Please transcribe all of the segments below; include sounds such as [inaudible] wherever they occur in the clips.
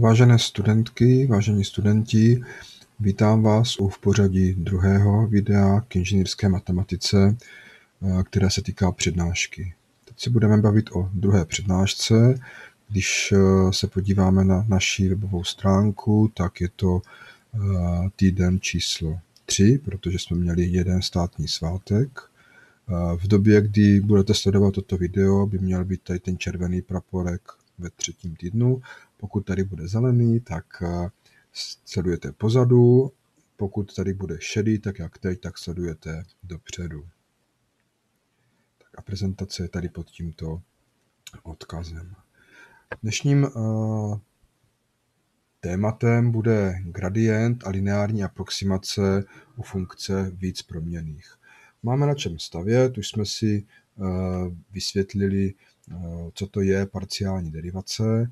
Vážené studentky, vážení studenti, vítám vás u v pořadí druhého videa k inženýrské matematice, eh, které se týká přednášky. Teď se budeme bavit o druhé přednášce. Když eh, se podíváme na naši webovou stránku, tak je to eh, týden číslo 3, protože jsme měli jeden státní svátek. V době, kdy budete sledovat toto video, by měl být tady ten červený praporek ve třetím týdnu pokud tady bude zelený, tak eh, sledujete pozadu, pokud tady bude šedý, tak jak teď, tak sledujete dopředu. Tak a prezentace je tady pod tímto odkazem. Dnešním eh, tématem bude gradient a lineární aproximace u funkce víc proměných. Máme na čem stavět, už jsme si eh, vysvětlili, co to je parciální derivace,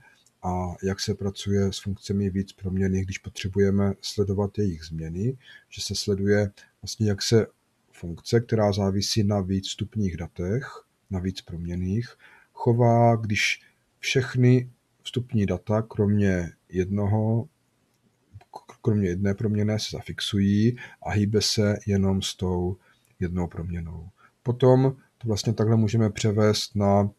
a jak se pracuje s funkcemi víc proměny, když potřebujeme sledovat jejich změny, že se sleduje vlastně, jak se funkce, která závisí na víc vstupních datech, na víc proměných, chová, když všechny vstupní data, kromě jednoho, kromě jedné proměny, se zafixují a hýbe se jenom s tou jednou proměnou. Potom to vlastně takhle můžeme převést na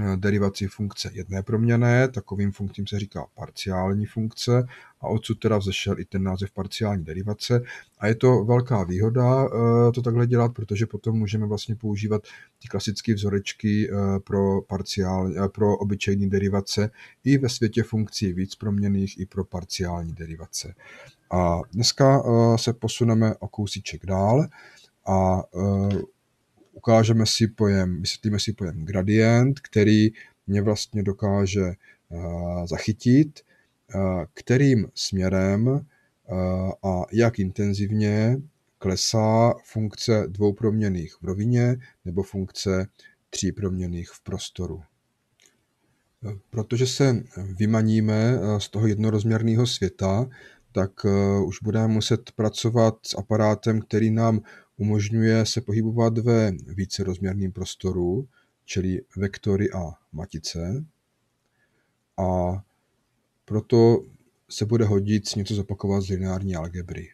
Eh, derivaci funkce jedné proměné, takovým funkcím se říká parciální funkce a odsud teda vzešel i ten název parciální derivace a je to velká výhoda eh, to takhle dělat, protože potom můžeme vlastně používat ty klasické vzorečky eh, pro, parciál, pro obyčejní derivace i ve světě funkcí víc proměných i pro parciální derivace. A dneska se posuneme o kousíček dál a ukážeme si pojem, vysvětlíme si pojem gradient, který mě vlastně dokáže eh, zachytit, eh, kterým směrem eh, a jak intenzivně klesá funkce dvou proměných v rovině nebo funkce tří proměných v prostoru. Protože se vymaníme z toho jednorozměrného světa, tak už budeme muset pracovat s aparátem, který nám Umožňuje se pohybovat ve vícerozměrném prostoru, čili vektory a matice. A proto se bude hodit něco zopakovat z lineární algebry.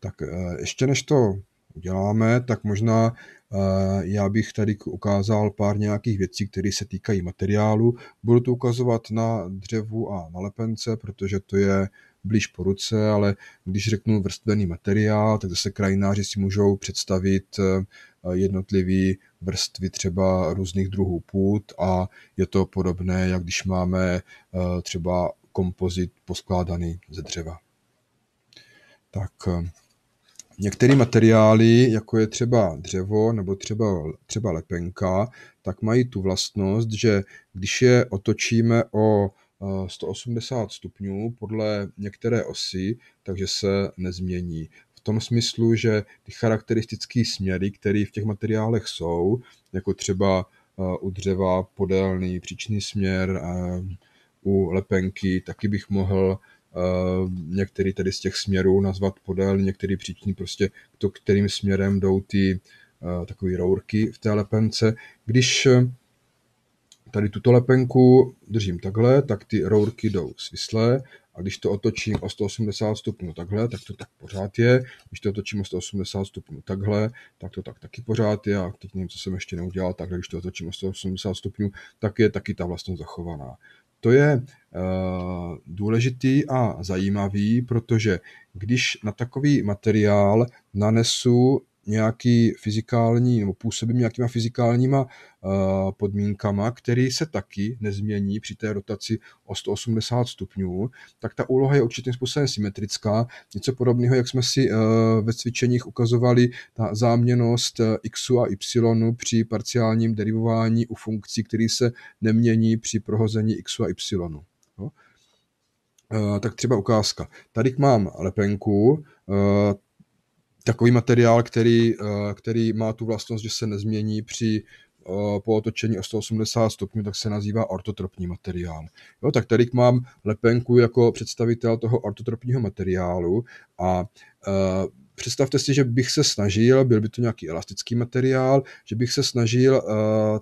Tak eh, ještě než to uděláme, tak možná eh, já bych tady ukázal pár nějakých věcí, které se týkají materiálu. Budu to ukazovat na dřevu a na lepence, protože to je blíž po ruce, ale když řeknu vrstvený materiál, tak zase krajináři si můžou představit eh, jednotlivé vrstvy třeba různých druhů půd a je to podobné, jak když máme eh, třeba kompozit poskládaný ze dřeva. Tak eh, Některé materiály, jako je třeba dřevo nebo třeba, třeba lepenka, tak mají tu vlastnost, že když je otočíme o 180 eh, stupňů podle některé osy, takže se nezmění. V tom smyslu, že ty charakteristické směry, které v těch materiálech jsou, jako třeba eh, u dřeva podélný příčný směr, eh, u lepenky taky bych mohl některý tedy z těch směrů nazvat podél, některý příčný prostě to, kterým směrem jdou ty takové rourky v té lepence. Když tady tuto lepenku držím takhle, tak ty rourky jdou svislé a když to otočím o 180 stupňů takhle, tak to tak pořád je. Když to otočím o 180 stupňů takhle, tak to tak taky pořád je. A teď nevím, co jsem ještě neudělal, tak když to otočím o 180 stupňů, tak je taky ta vlastnost zachovaná. To je uh, důležitý a zajímavý, protože když na takový materiál nanesu nějaký fyzikální, nebo působím nějakýma fyzikálníma eh, podmínkama, který se taky nezmění při té rotaci o 180 stupňů, tak ta úloha je určitým způsobem symetrická. Něco podobného, jak jsme si eh, ve cvičeních ukazovali, ta záměnost eh, x a y při parciálním derivování u funkcí, který se nemění při prohození x a y. No. Tak třeba ukázka. Tady mám lepenku, takový materiál, který, eh, který má tu vlastnost, že se nezmění při eh, po otočení o 180 stupňů, tak se nazývá ortotropní materiál. Jo, tak tady mám lepenku jako představitel toho ortotropního materiálu a e, představte si, že bych se snažil, byl by to nějaký elastický materiál, že bych se snažil e,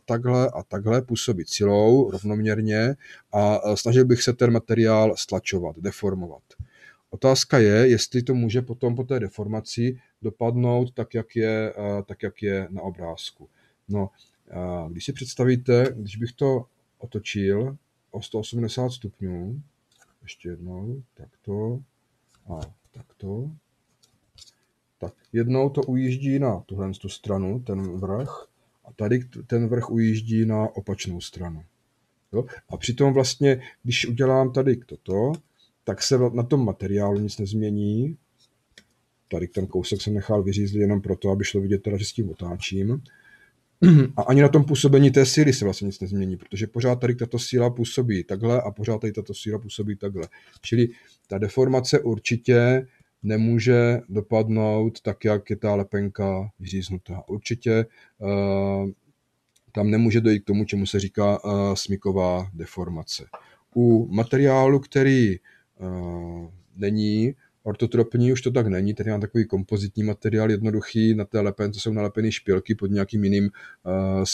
takhle a takhle působit silou rovnoměrně a snažil bych se ten materiál stlačovat, deformovat. Otázka je, jestli to může potom po té deformaci dopadnout tak, jak je, eh, tak, jak je na obrázku. No, eh, když si představíte, když bych to otočil o 180 stupňů, ještě jednou, takto a takto, tak jednou to ujíždí na tuhle tu stranu, ten vrch, a tady ten vrch ujíždí na opačnou stranu. Jo? A přitom vlastně, když udělám tady toto, tak se na tom materiálu nic nezmění. Tady ten kousek jsem nechal vyřízli jenom proto, aby šlo vidět teda, že s tím otáčím. A ani na tom působení té síly se vlastně nic nezmění, protože pořád tady tato síla působí takhle a pořád tady tato síla působí takhle. Čili ta deformace určitě nemůže dopadnout tak, jak je ta lepenka vyříznutá. Určitě uh, tam nemůže dojít k tomu, čemu se říká uh, smyková deformace. U materiálu, který Eh, není ortotropní, už to tak není, tady mám takový kompozitní materiál jednoduchý, na té lepence jsou nalepeny špilky pod nějakým jiným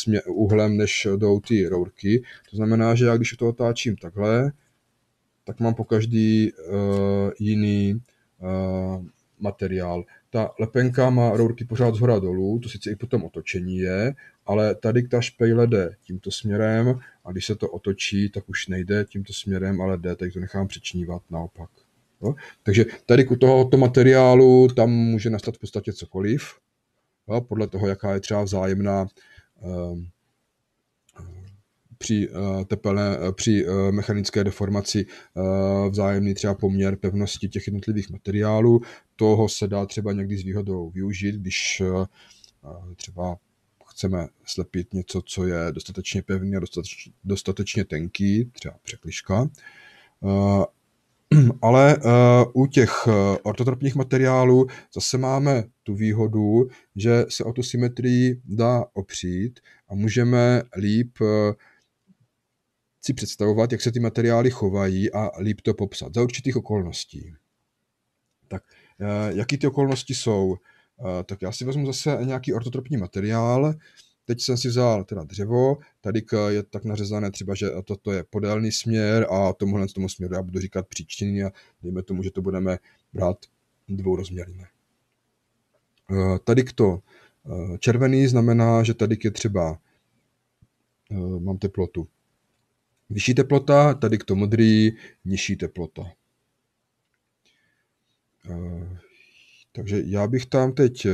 uh, eh, úhlem, než jdou ty rourky. To znamená, že já když to otáčím takhle, tak mám po každý uh, jiný uh, materiál. Ta lepenka má rourky pořád zhora dolů, to sice i po tom otočení je, ale tady ta špejle jde tímto směrem a když se to otočí, tak už nejde tímto směrem, ale jde, tak to nechám přečnívat naopak. Jo? Takže tady u tohoto materiálu tam může nastat v podstatě cokoliv, jo? podle toho, jaká je třeba vzájemná um, při, eh, tepelné, eh, při eh, mechanické deformaci vzájemný třeba poměr pevnosti těch jednotlivých materiálů. Toho se dá třeba někdy s výhodou využít, když třeba chceme slepit něco, co je dostatečně pevný a dostatečně, dostatečně tenký, třeba překliška. Eh, [clears throat] ale eh, u těch eh, ortotropních materiálů zase máme tu výhodu, že se o tu symetrii dá opřít a můžeme líp si představovat, jak se ty materiály chovají a líp to popsat za určitých okolností. Tak jaký ty okolnosti jsou? tak já si vezmu zase nějaký ortotropní materiál, teď jsem si vzal teda dřevo, tady je tak nařezané třeba, že toto je podélný směr a tomuhle tomu směru já budu říkat příčiny a dejme tomu, že to budeme brát dvourozměrně. E, tady to e, červený znamená, že tady je třeba, e, mám teplotu, vyšší teplota, tady to modrý, nižší teplota takže já bych tam teď eh,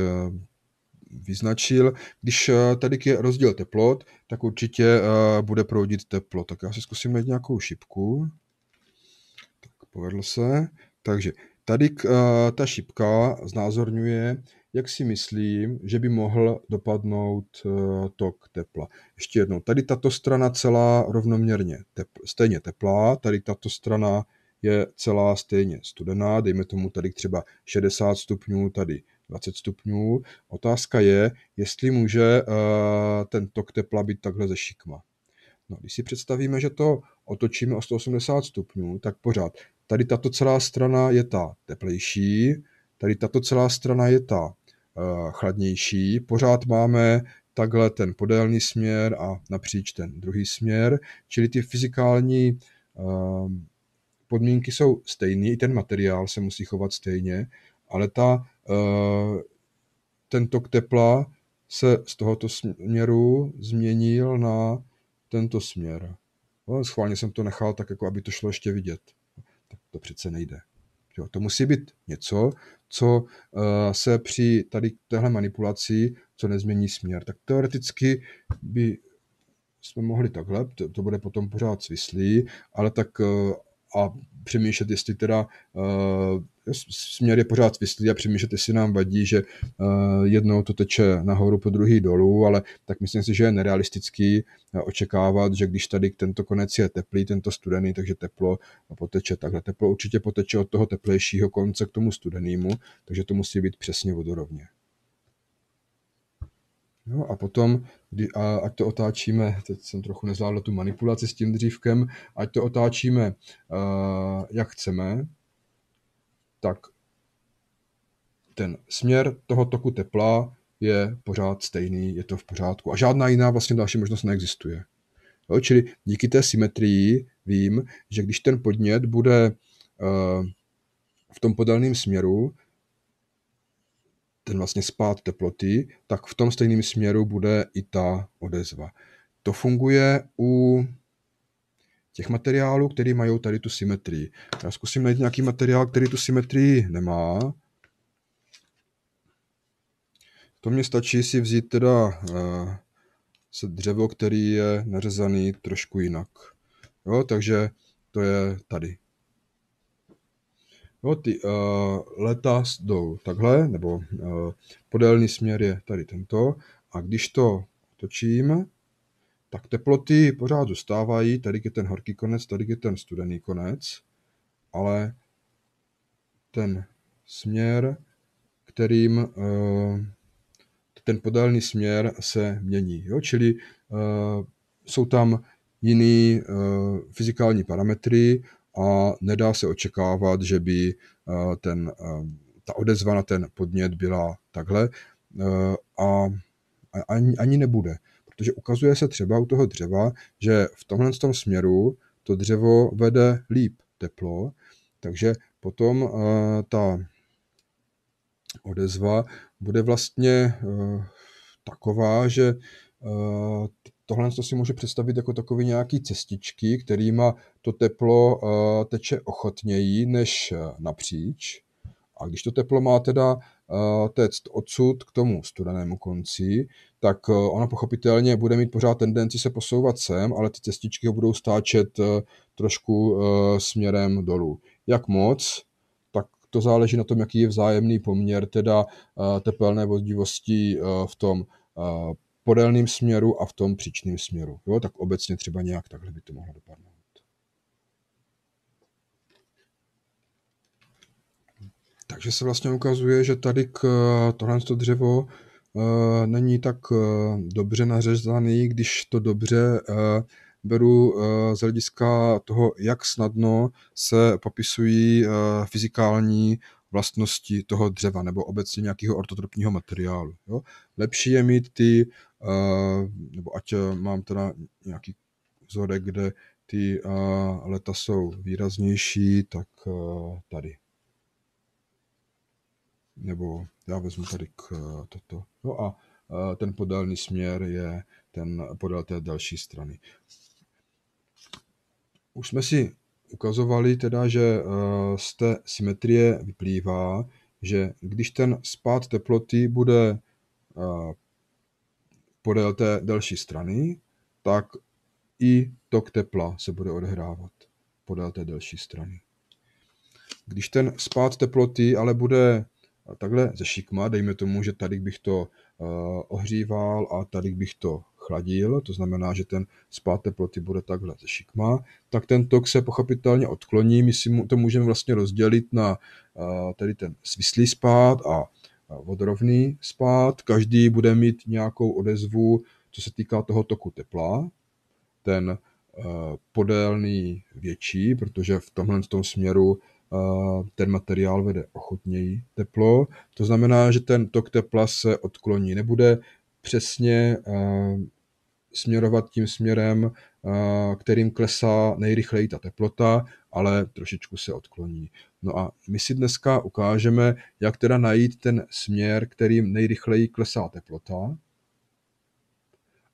vyznačil, když eh, tady je rozdíl teplot, tak určitě eh, bude proudit teplo. Tak já si zkusím najít nějakou šipku. Tak povedlo se. Takže tady ta šipka znázorňuje, jak si myslím, že by mohl dopadnout tok tepla. Ještě jednou, tady tato strana celá rovnoměrně tepl, stejně teplá, tady tato strana je celá stejně studená, dejme tomu tady třeba 60 stupňů, tady 20 stupňů. Otázka je, jestli může eh, ten tok tepla být takhle ze šikma. No, když si představíme, že to otočíme o 180 stupňů, tak pořád tady tato celá strana je ta teplejší, tady tato celá strana je ta eh, chladnější, pořád máme takhle ten podélný směr a napříč ten druhý směr, čili ty fyzikální eh, podmínky jsou stejné, i ten materiál se musí chovat stejně, ale ta, eh, ten tok tepla se z tohoto směru změnil na tento směr. No, schválně jsem to nechal tak, jako aby to šlo ještě vidět. Tak to přece nejde. Jo, to musí být něco, co eh, se při tady téhle manipulaci, co nezmění směr. Tak teoreticky by jsme mohli takhle, to, to bude potom pořád svislý, ale tak eh, a přemýšlet, jestli teda eh, směr je pořád vyslý a přemýšlet, jestli nám vadí, že eh, jednou to teče nahoru po druhý dolů, ale tak myslím si, že je nerealistický eh, očekávat, že když tady tento konec je teplý, tento studený, takže teplo poteče takhle. Teplo určitě poteče od toho teplejšího konce k tomu studenému, takže to musí být přesně vodorovně. No a potom, kdy, a ať to otáčíme, teď jsem trochu nezvládl tu manipulaci s tím dřívkem, ať to otáčíme, uh, jak chceme, tak ten směr toho toku tepla je pořád stejný, je to v pořádku. A žádná jiná vlastně další možnost neexistuje. Jo, čili díky té symetrii vím, že když ten podnět bude uh, v tom podelném směru, ten vlastně spát teploty, tak v tom stejném směru bude i ta odezva. To funguje u těch materiálů, které mají tady tu symetrii. Já zkusím najít nějaký materiál, který tu symetrii nemá. To mě stačí si vzít teda eh, se dřevo, který je nařezaný trošku jinak. Jo, takže to je tady. Jo, ty uh, eh, leta jdou takhle, nebo uh, podélný směr je tady tento. A když to točím, tak teploty pořád zůstávají. Tady je ten horký konec, tady je ten studený konec. Ale ten směr, kterým uh, ten podélný směr se mění. Jo? Čili uh, jsou tam jiný uh, fyzikální parametry, a nedá se očekávat, že by eh, ten, eh, ta odezva na ten podnět byla takhle eh, a ani, ani nebude. Protože ukazuje se třeba u toho dřeva, že v tomhle tom směru to dřevo vede líp teplo, takže potom ta odezva bude vlastně taková, že tohle to si může představit jako takové nějaké cestičky, kterýma to teplo eh, teče ochotněji než eh, napříč. A když to teplo má teda eh, tect odsud k tomu studenému konci, tak ono pochopitelně bude mít pořád tendenci se posouvat sem, ale ty cestičky ho budou stáčet trošku směrem dolů. Jak moc, tak to záleží na tom, jaký je vzájemný poměr teda tepelné vodivosti v tom podélném směru a v tom příčném směru. Jo, tak obecně třeba nějak takhle by to mohlo dopadnout. Takže se vlastně ukazuje, že tady k eh, tohle to dřevo eh, není tak eh, dobře nařezaný, když to dobře beru z hlediska toho, jak snadno se popisují fyzikální vlastnosti toho dřeva nebo obecně nějakého ortotropního materiálu. Jo? Lepší je mít ty, uh, nebo ať eh, mám teda nějaký vzorek, kde ty uh, leta jsou výraznější, tak uh, tady. Nebo já vezmu tady k uh, toto. No a uh, ten podélný směr je ten podél té další strany. Už jsme si ukazovali teda, že eh, z té symetrie vyplývá, že když ten spád teploty bude eh, podél té delší strany, tak i tok tepla se bude odehrávat podél té delší strany. Když ten spád teploty ale bude eh, takhle ze šikma, dejme tomu, že tady bych to ohříval a tady bych to chladil, to znamená, že ten spád teploty bude takhle ze šikma, tak ten tok se pochopitelně odkloní. My si to můžeme vlastně rozdělit na tedy ten svislý spád a vodorovný spád. Každý bude mít nějakou odezvu, co se týká toho toku tepla. Ten podélný větší, protože v tomhle tom směru ten materiál vede ochotněji teplo. To znamená, že ten tok tepla se odkloní. Nebude přesně směrovat tím směrem, eh, kterým klesá nejrychleji ta teplota, ale trošičku se odkloní. No a my si dneska ukážeme, jak teda najít ten směr, kterým nejrychleji klesá teplota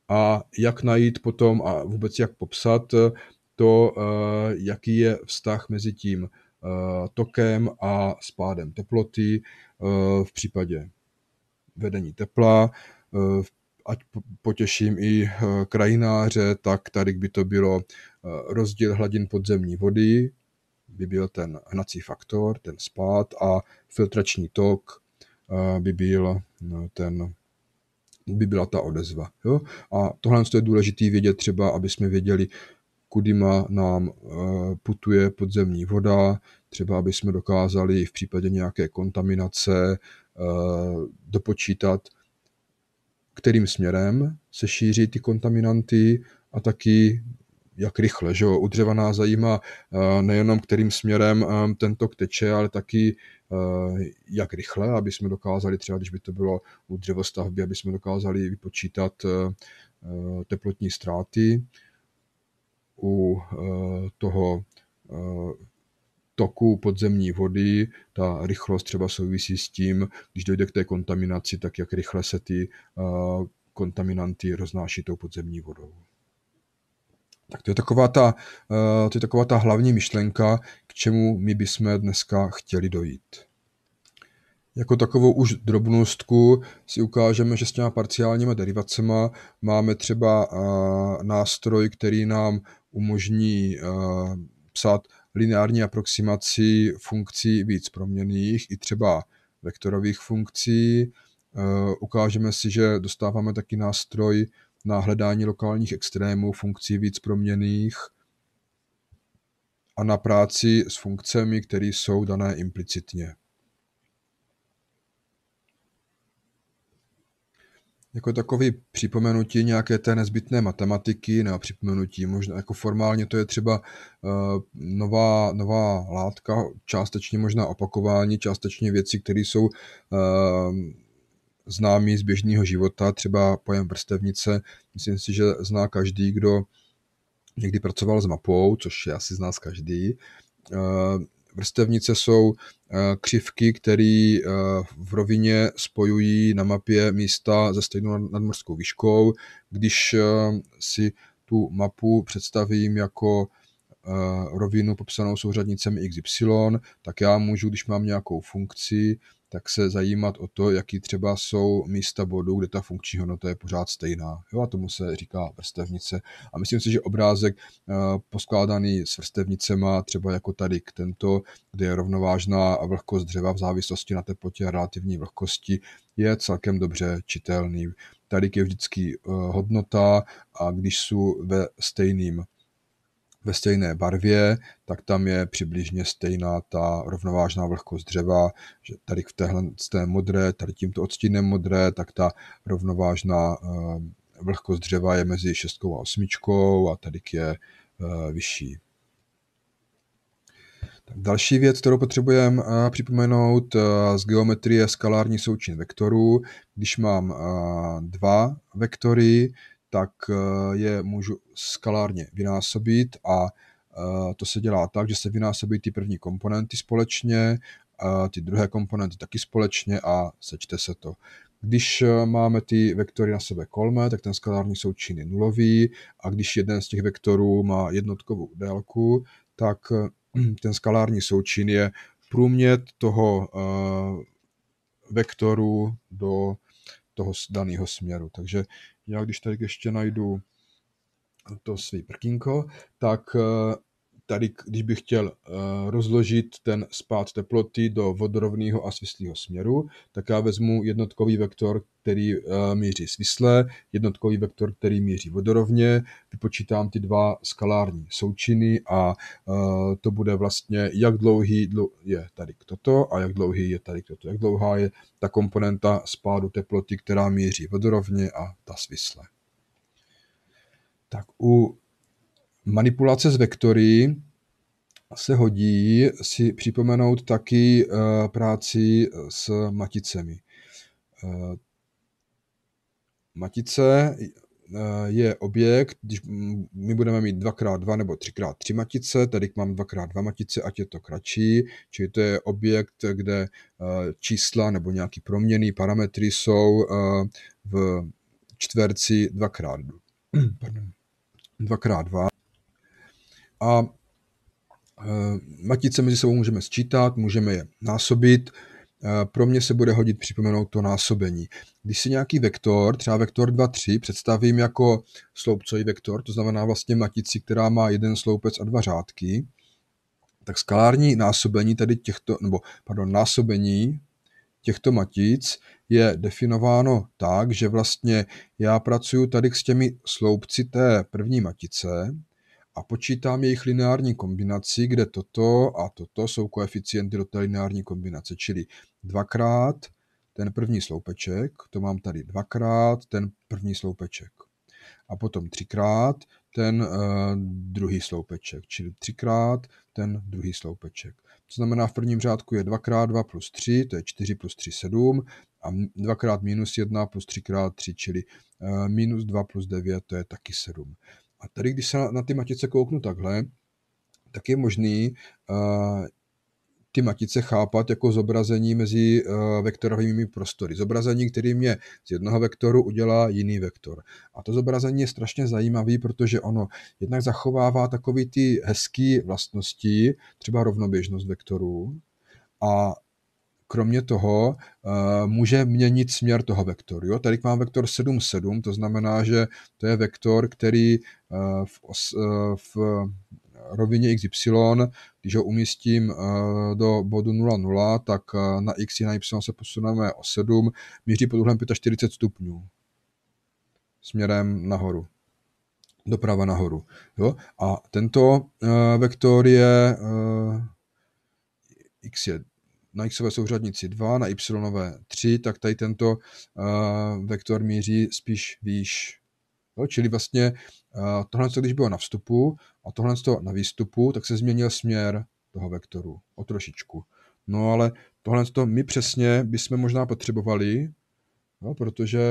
a jak najít potom a vůbec jak popsat to, eh, jaký je vztah mezi tím eh, tokem a spádem teploty v případě vedení tepla, v ať potěším i eh, krajináře, tak tady by to bylo eh, rozdíl hladin podzemní vody, by byl ten hnací faktor, ten spát a filtrační tok eh, by byl no, ten by byla ta odezva. Jo? A tohle je důležité vědět třeba, aby jsme věděli, má nám putuje podzemní voda, třeba aby jsme dokázali v případě nějaké kontaminace dopočítat, kterým směrem se šíří ty kontaminanty a taky jak rychle. Že jo? U dřeva nás zajímá eh, nejenom, kterým směrem eh, ten tok teče, ale taky eh, jak rychle, aby jsme dokázali třeba, když by to bylo u dřevostavby, aby jsme dokázali vypočítat teplotní ztráty. U toho toku podzemní vody, ta rychlost třeba souvisí s tím, když dojde k té kontaminaci, tak jak rychle se ty eh, kontaminanty roznáší tou podzemní vodou. Tak to je taková ta, eh, to je taková ta hlavní myšlenka, k čemu my bychom dneska chtěli dojít. Jako takovou už drobnostku si ukážeme, že s těma parciálními derivacemi máme třeba eh, nástroj, který nám umožní psát lineární aproximací funkcí víc proměných, i třeba vektorových funkcí. Eh, ukážeme si, že dostáváme taky nástroj na hledání lokálních extrémů funkcí víc proměných a na práci s funkcemi, které jsou dané implicitně. jako takový připomenutí nějaké té nezbytné matematiky, nebo připomenutí, možná jako formálně to je třeba eh, nová, nová látka, částečně možná opakování, částečně věci, které jsou eh, známý z běžného života, třeba pojem vrstevnice, myslím si, že zná každý, kdo někdy pracoval s mapou, což je asi z nás každý, eh, vrstevnice jsou eh, křivky, které eh, v rovině spojují na mapě místa se stejnou nadmorskou výškou. Když eh, si tu mapu představím jako rovinu popsanou souřadnicemi xy, tak já můžu, když mám nějakou funkci, tak se zajímat o to, jaký třeba jsou místa bodu, kde ta funkční hodnota je pořád stejná. Jo, a tomu se říká vrstevnice. A myslím si, že obrázek eh, poskládaný s vrstevnicema, třeba jako tady k tento, kde je rovnovážná vlhkost dřeva v závislosti na teplotě a relativní vlhkosti, je celkem dobře čitelný. Tady je vždycky eh, hodnota a když jsou ve stejným ve stejné barvě, tak tam je přibližně stejná ta rovnovážná vlhkost dřeva, že tady v téhle té modré, tady tímto odstínem modré, tak ta rovnovážná eh, vlhkost dřeva je mezi 6 a 8 a tady je eh, vyšší. Tak další věc, kterou potřebujeme eh, připomenout z geometrie skalární součin vektorů. Když mám dva vektory, tak eh, je můžu skalárně vynásobit a eh, to se dělá tak, že se vynásobí ty první komponenty společně, a ty druhé komponenty taky společně a sečte se to. Když eh, máme ty vektory na sebe kolme, tak ten skalární součin je nulový a když jeden z těch vektorů má jednotkovou délku, tak ten skalární součin je průměr toho vektoru do toho daného směru. Takže já, když tady ještě najdu to svý prkínko, tak eh, když bych chtěl eh, rozložit ten spát teploty do vodorovného a svislého směru, tak já vezmu jednotkový vektor, který eh, míří svisle, jednotkový vektor, který míří vodorovně, vypočítám ty dva skalární součiny a eh, to bude vlastně, jak dlouhý je tady toto a jak dlouhý je tady toto, jak dlouhá je ta komponenta spádu teploty, která míří vodorovně a ta svisle. Tak u manipulace s vektory se hodí si připomenout taky eh, práci eh, s maticemi. Eh, matice je objekt, když my budeme mít 2x2 nebo 3x3 matice, tady mám 2x2 matice, ať je to kratší, čili to je objekt, kde čísla nebo nějaký proměný parametry jsou v čtverci 2x2. 2x2 [clears throat] a e, matice mezi sebou můžeme sčítat, můžeme je násobit. E, pro mě se bude hodit připomenout to násobení. Když si nějaký vektor, třeba vektor 2, 3, představím jako sloupcový vektor, to znamená vlastně matici, která má jeden sloupec a dva řádky, tak skalární násobení tady těchto, nebo pardon, násobení těchto matic je definováno tak, že vlastně já pracuji tady s těmi sloupci té první matice, a počítám jejich lineární kombinaci, kde toto a toto jsou koeficienty do té lineární kombinace, čili dvakrát ten první sloupeček, to mám tady dvakrát ten první sloupeček a potom třikrát ten uh, druhý sloupeček, čili třikrát ten druhý sloupeček. To znamená, v prvním řádku je 2x2 plus 3, to je 4 plus 3, 7, a 2x minus 1 plus 3x3, čili uh, minus 2 plus 9, to je taky 7. A tady, když se na, na ty matice kouknu takhle, tak je možný uh, ty matice chápat jako zobrazení mezi eh, vektorovými prostory. Zobrazení, který mě z jednoho vektoru udělá jiný vektor. A to zobrazení je strašně zajímavé, protože ono jednak zachovává takový ty hezké vlastnosti, třeba rovnoběžnost vektorů, a kromě toho eh, může měnit směr toho vektoru. Jo? Tady mám vektor 7,7, to znamená, že to je vektor, který eh, v, os, eh, v rovině xy, když ho umístím do bodu 0,0, tak na x i na y se posuneme o 7, míří pod úhlem 45 stupňů směrem nahoru doprava nahoru. Jo? A tento vektor je x je na xové souřadnici 2, na y 3, tak tady tento eh, vektor míří spíš výš. Jo, čili vlastně eh, tohle, co když bylo na vstupu a tohle to na výstupu, tak se změnil směr toho vektoru o trošičku. No ale tohle to my přesně bychom možná potřebovali, jo, protože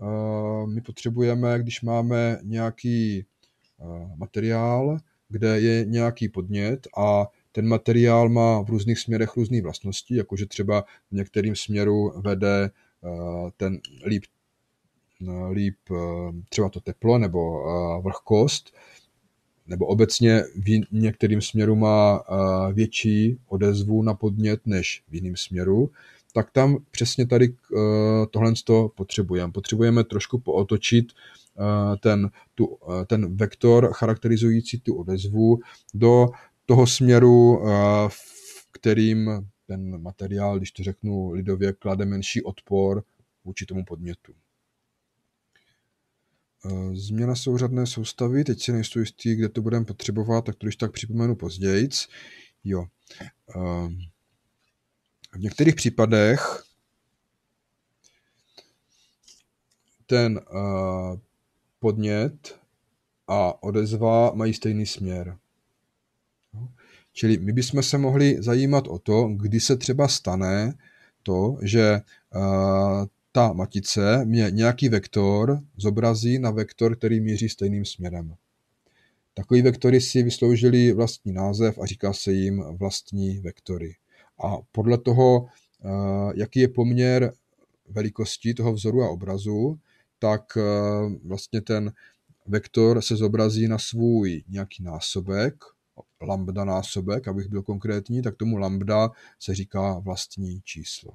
eh, my potřebujeme, když máme nějaký materiál, kde je nějaký podnět a ten materiál má v různých směrech různé vlastnosti, jakože třeba v některém směru vede eh, ten líp, eh, líp eh, třeba to teplo nebo vlhkost, nebo obecně v některém směru má větší odezvu na podnět než v jiném směru, tak tam přesně tady tohle potřebujeme. Potřebujeme trošku pootočit ten, tu, ten vektor charakterizující tu odezvu do toho směru, eh, v kterým ten materiál, když to řeknu lidově, klade menší odpor vůči tomu podmětu. Eh, změna souřadné soustavy, teď si nejsou jistý, kde to budeme potřebovat, tak to když tak připomenu později. Jo. Eh, v některých případech ten podnět a odezva mají stejný směr. Čili my bychom se mohli zajímat o to, kdy se třeba stane to, že eh, ta matice mě nějaký vektor zobrazí na vektor, který míří stejným směrem. Takový vektory si vysloužili vlastní název a říká se jim vlastní vektory. A podle toho, eh, jaký je poměr velikosti toho vzoru a obrazu, tak eh, vlastně ten vektor se zobrazí na svůj nějaký násobek lambda násobek, abych byl konkrétní, tak tomu lambda se říká vlastní číslo.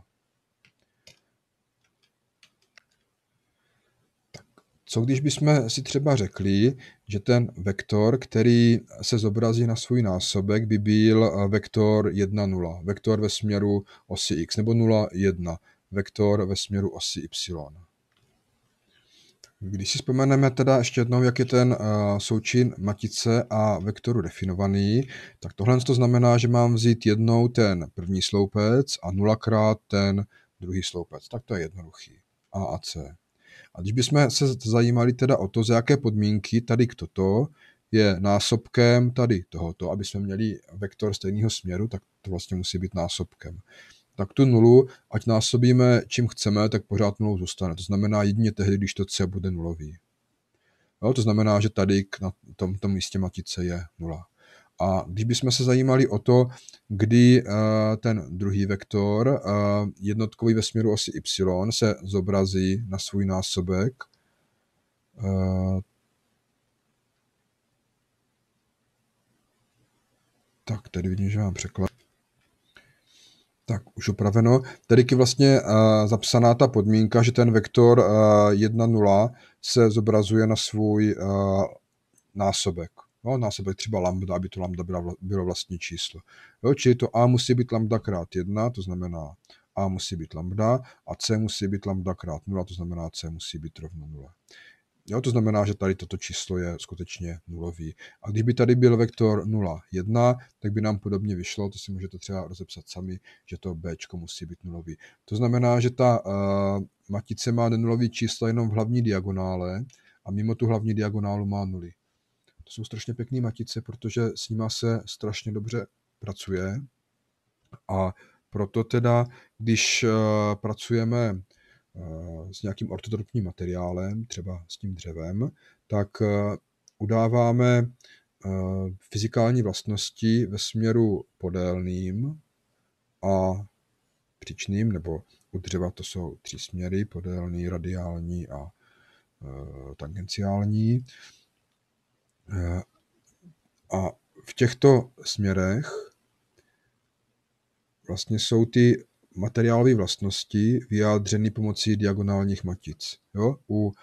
Tak, co když bychom si třeba řekli, že ten vektor, který se zobrazí na svůj násobek, by byl vektor 1, 0, vektor ve směru osy x, nebo 0, 1, vektor ve směru osy y. Když si vzpomeneme teda ještě jednou, jak je ten eh, součin matice a vektoru definovaný, tak tohle to znamená, že mám vzít jednou ten první sloupec a nulakrát ten druhý sloupec. Tak to je jednoduchý. A a C. A když bychom se zajímali teda o to, z jaké podmínky tady k toto je násobkem tady tohoto, aby jsme měli vektor stejného směru, tak to vlastně musí být násobkem tak tu nulu, ať násobíme čím chceme, tak pořád nulou zůstane. To znamená jedině tehdy, když to C bude nulový. Jo, to znamená, že tady na tom, tom místě matice je nula. A když bychom se zajímali o to, kdy eh, ten druhý vektor eh, jednotkový ve směru osy y se zobrazí na svůj násobek, eh, tak tady vidím, že mám překlad. Tak, už opraveno. Tady je vlastně uh, zapsaná ta podmínka, že ten vektor uh, eh, 1,0 se zobrazuje na svůj uh, násobek. No, násobek třeba lambda, aby to lambda byla, bylo vlastní číslo. Jo, čili to a musí být lambda krát 1, to znamená a musí být lambda a c musí být lambda krát 0, to znamená c musí být rovno 0. Jo, to znamená, že tady toto číslo je skutečně nulový. A kdyby tady byl vektor 0,1, tak by nám podobně vyšlo, to si můžete třeba rozepsat sami, že to b musí být nulový. To znamená, že ta uh, matice má nenulový čísla jenom v hlavní diagonále a mimo tu hlavní diagonálu má nuly. To jsou strašně pěkné matice, protože s nima se strašně dobře pracuje a proto teda, když uh, pracujeme Eh, s nějakým ortotropním materiálem, třeba s tím dřevem, tak eh, udáváme eh, fyzikální vlastnosti ve směru podélným a příčným, nebo u dřeva to jsou tři směry, podélný, radiální a tangenciální. A v těchto směrech vlastně jsou ty materiálové vlastnosti vyjádřeny pomocí diagonálních matic. Jo? U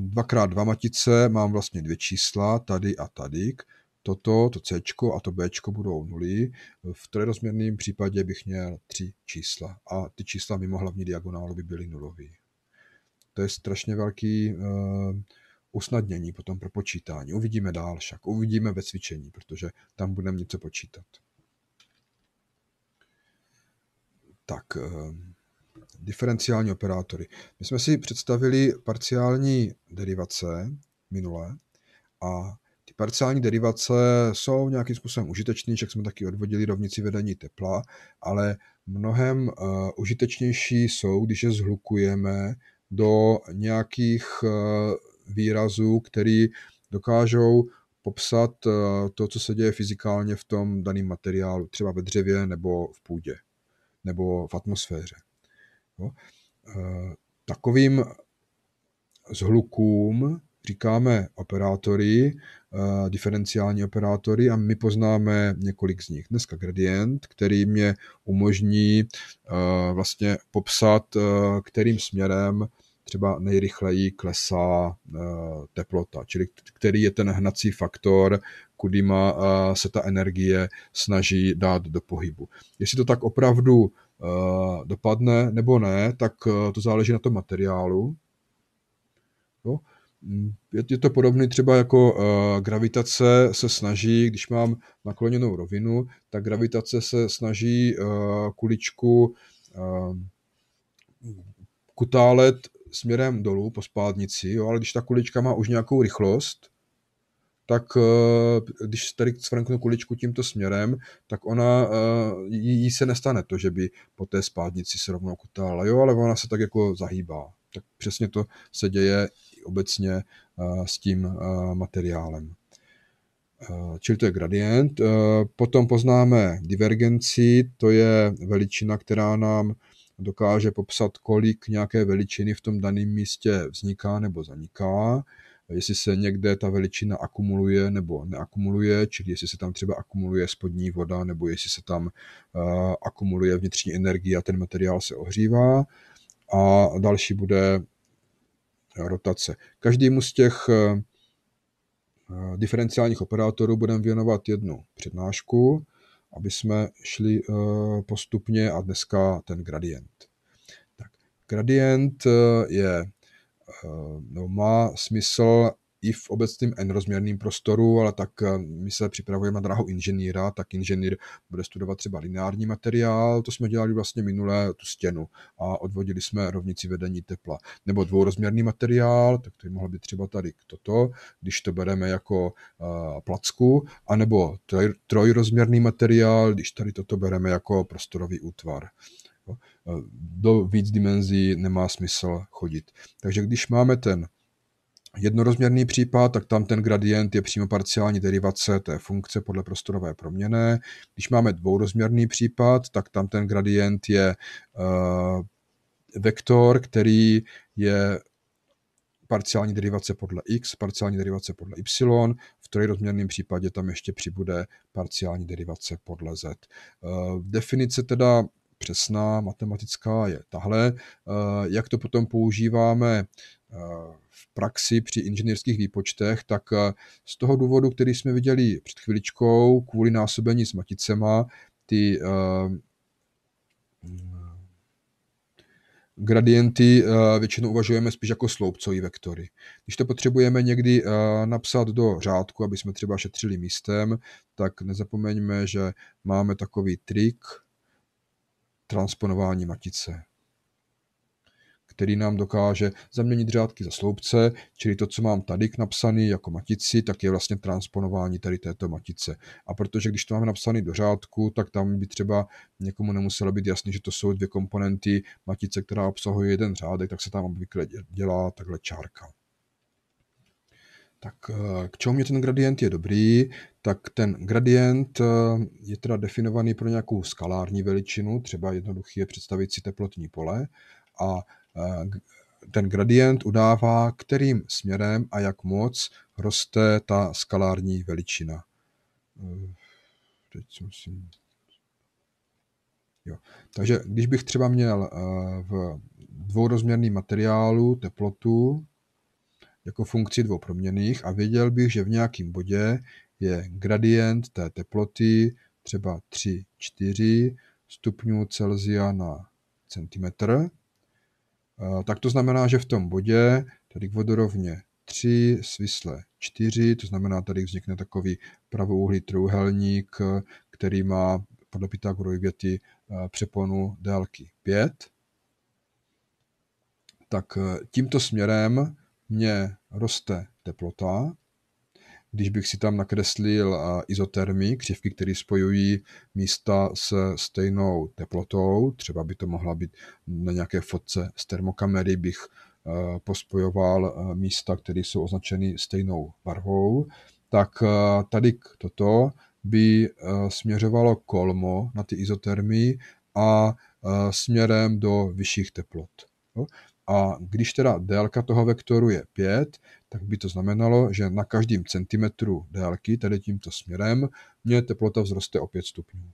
2x2 eh, matice mám vlastně dvě čísla, tady a tady. Toto, to C a to B budou nuly. V trojrozměrném případě bych měl tři čísla a ty čísla mimo hlavní diagonálu by byly nulové. To je strašně velký eh, usnadnění potom pro počítání. Uvidíme dál však, uvidíme ve cvičení, protože tam budeme něco počítat. Tak, eh, diferenciální operátory. My jsme si představili parciální derivace minule a ty parciální derivace jsou nějakým způsobem užitečné, však jsme taky odvodili rovnici vedení tepla, ale mnohem eh, užitečnější jsou, když je zhlukujeme do nějakých eh, výrazů, který dokážou popsat to, co se děje fyzikálně v tom daném materiálu, třeba ve dřevě nebo v půdě nebo v atmosféře. Jo? Eh, takovým zhlukům říkáme operátory, eh, diferenciální operátory a my poznáme několik z nich. Dneska gradient, který mě umožní eh, vlastně popsat, kterým směrem třeba nejrychleji klesá teplota, čili který je ten hnací faktor kudyma se ta energie snaží dát do pohybu. Jestli to tak opravdu eh, dopadne nebo ne, tak eh, to záleží na tom materiálu. Jo? Mm, je to podobné třeba jako eh, gravitace se snaží, když mám nakloněnou rovinu, tak gravitace se snaží kuličku kutálet směrem dolů po spádnici, jo, ale když ta kulička má už nějakou rychlost, tak eh, když tady cvrknu kuličku tímto směrem, tak ona, eh, jí se nestane to, že by po té spádnici se rovnou kutála, jo, ale ona se tak jako zahýbá. Tak přesně to se děje obecně eh, s tím materiálem. Čili to je gradient. Potom poznáme divergenci, to je veličina, která nám dokáže popsat, kolik nějaké veličiny v tom daném místě vzniká nebo zaniká jestli se někde ta veličina akumuluje nebo neakumuluje, čili jestli se tam třeba akumuluje spodní voda nebo jestli se tam eh, akumuluje vnitřní energie a ten materiál se ohřívá. A další bude eh, rotace. Každému z těch eh, diferenciálních operátorů budeme věnovat jednu přednášku, aby jsme šli postupně a dneska ten gradient. Tak, gradient je Eh, no, má smysl i v obecném n-rozměrném prostoru, ale tak eh, my se připravujeme na dráhu inženýra, tak inženýr bude studovat třeba lineární materiál, to jsme dělali vlastně minulé tu stěnu a odvodili jsme rovnici vedení tepla. Nebo dvourozměrný materiál, tak to by mohlo být třeba tady toto, když to bereme jako uh, placku, anebo troj, trojrozměrný materiál, když tady toto bereme jako prostorový útvar do víc dimenzí nemá smysl chodit. Takže když máme ten jednorozměrný případ, tak tam ten gradient je přímo parciální derivace té funkce podle prostorové proměny. Když máme dvourozměrný případ, tak tam ten gradient je uh, vektor, který je parciální derivace podle x, parciální derivace podle y, v trojrozměrném případě tam ještě přibude parciální derivace podle z. Uh, definice teda přesná matematická je tahle. Eh, jak to potom používáme eh, v praxi při inženýrských výpočtech, tak eh, z toho důvodu, který jsme viděli před chviličkou, kvůli násobení s maticema, ty gradienty většinou uvažujeme spíš jako sloupcový vektory. Když to potřebujeme někdy napsat do řádku, aby jsme třeba šetřili místem, tak nezapomeňme, že máme takový trik, transponování matice, který nám dokáže zaměnit řádky za sloupce, čili to, co mám tady napsané jako matici, tak je vlastně transponování tady této matice. A protože když to máme napsané do řádku, tak tam by třeba někomu nemuselo být jasné, že to jsou dvě komponenty matice, která obsahuje jeden řádek, tak se tam obvykle dělá takhle čárka. Tak eh, k čemu mě ten gradient je dobrý? Tak ten gradient eh, je teda definovaný pro nějakou skalární veličinu, třeba jednoduchý je představit si teplotní pole a eh, ten gradient udává, kterým směrem a jak moc roste ta skalární veličina. Teď musím... jo. Takže když bych třeba měl v dvourozměrný materiálu teplotu, jako funkci dvou proměných a věděl bych, že v nějakém bodě je gradient té teploty třeba 3, 4 stupňů Celzia na centimetr, tak to znamená, že v tom bodě, tady k vodorovně 3, svisle 4, to znamená, tady vznikne takový pravouhlý trouhelník, který má podle Pythagorovy věty e, přeponu délky 5. Tak e, tímto směrem mě roste teplota, když bych si tam nakreslil izotermy, křivky, které spojují místa s stejnou teplotou, třeba by to mohla být na nějaké fotce z termokamery, bych pospojoval místa, které jsou označeny stejnou barvou, tak tady k toto by směřovalo kolmo na ty izotermy a směrem do vyšších teplot. A když teda délka toho vektoru je 5, tak by to znamenalo, že na každém centimetru délky, tedy tímto směrem, mě teplota vzroste o 5 stupňů.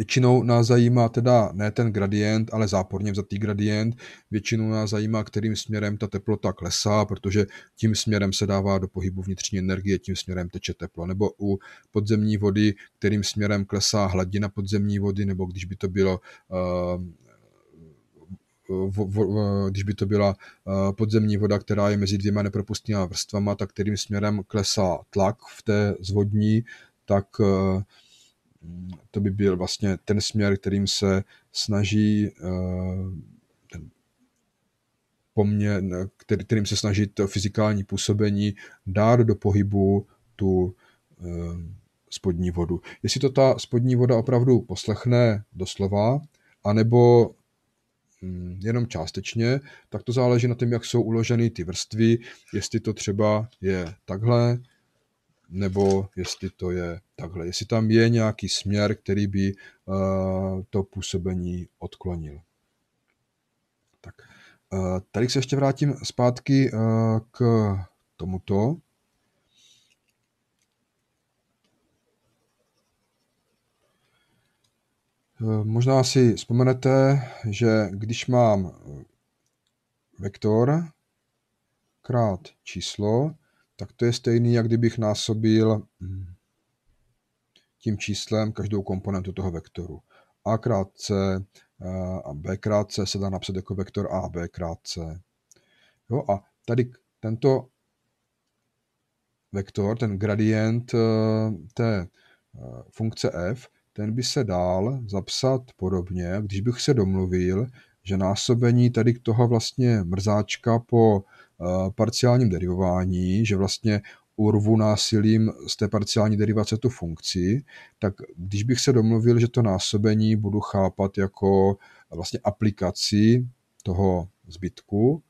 Většinou nás zajímá teda ne ten gradient, ale záporně vzatý gradient. Většinou nás zajímá, kterým směrem ta teplota klesá, protože tím směrem se dává do pohybu vnitřní energie, tím směrem teče teplo. Nebo u podzemní vody, kterým směrem klesá hladina podzemní vody, nebo když by to bylo uh, když by to byla podzemní voda, která je mezi dvěma nepropustnými vrstvama, tak kterým směrem klesá tlak v té zvodní, tak to by byl vlastně ten směr, kterým se snaží eh, ten poměr, který, kterým se snaží to fyzikální působení dát do pohybu tu eh, spodní vodu. Jestli to ta spodní voda opravdu poslechne doslova, anebo hm, jenom částečně, tak to záleží na tom, jak jsou uloženy ty vrstvy, jestli to třeba je takhle, nebo jestli to je takhle. Jestli tam je nějaký směr, který by eh, to působení odklonil. Tak. Eh, tady se ještě vrátím zpátky eh, k tomuto. Možná si vzpomenete, že když mám vektor krát číslo, tak to je stejný, jak kdybych násobil hm, tím číslem každou komponentu toho vektoru. A krát C eh, a B krát C se dá napsat jako vektor A, B krát C. Jo, a tady tento vektor, ten gradient eh, té eh, funkce f, ten by se dál zapsat podobně, když bych se domluvil, že násobení tady toho vlastně mrzáčka po Eh, parciálním derivování, že vlastně urvu násilím z té parciální derivace tu funkci, tak když bych se domluvil, že to násobení budu chápat jako vlastně aplikaci toho zbytku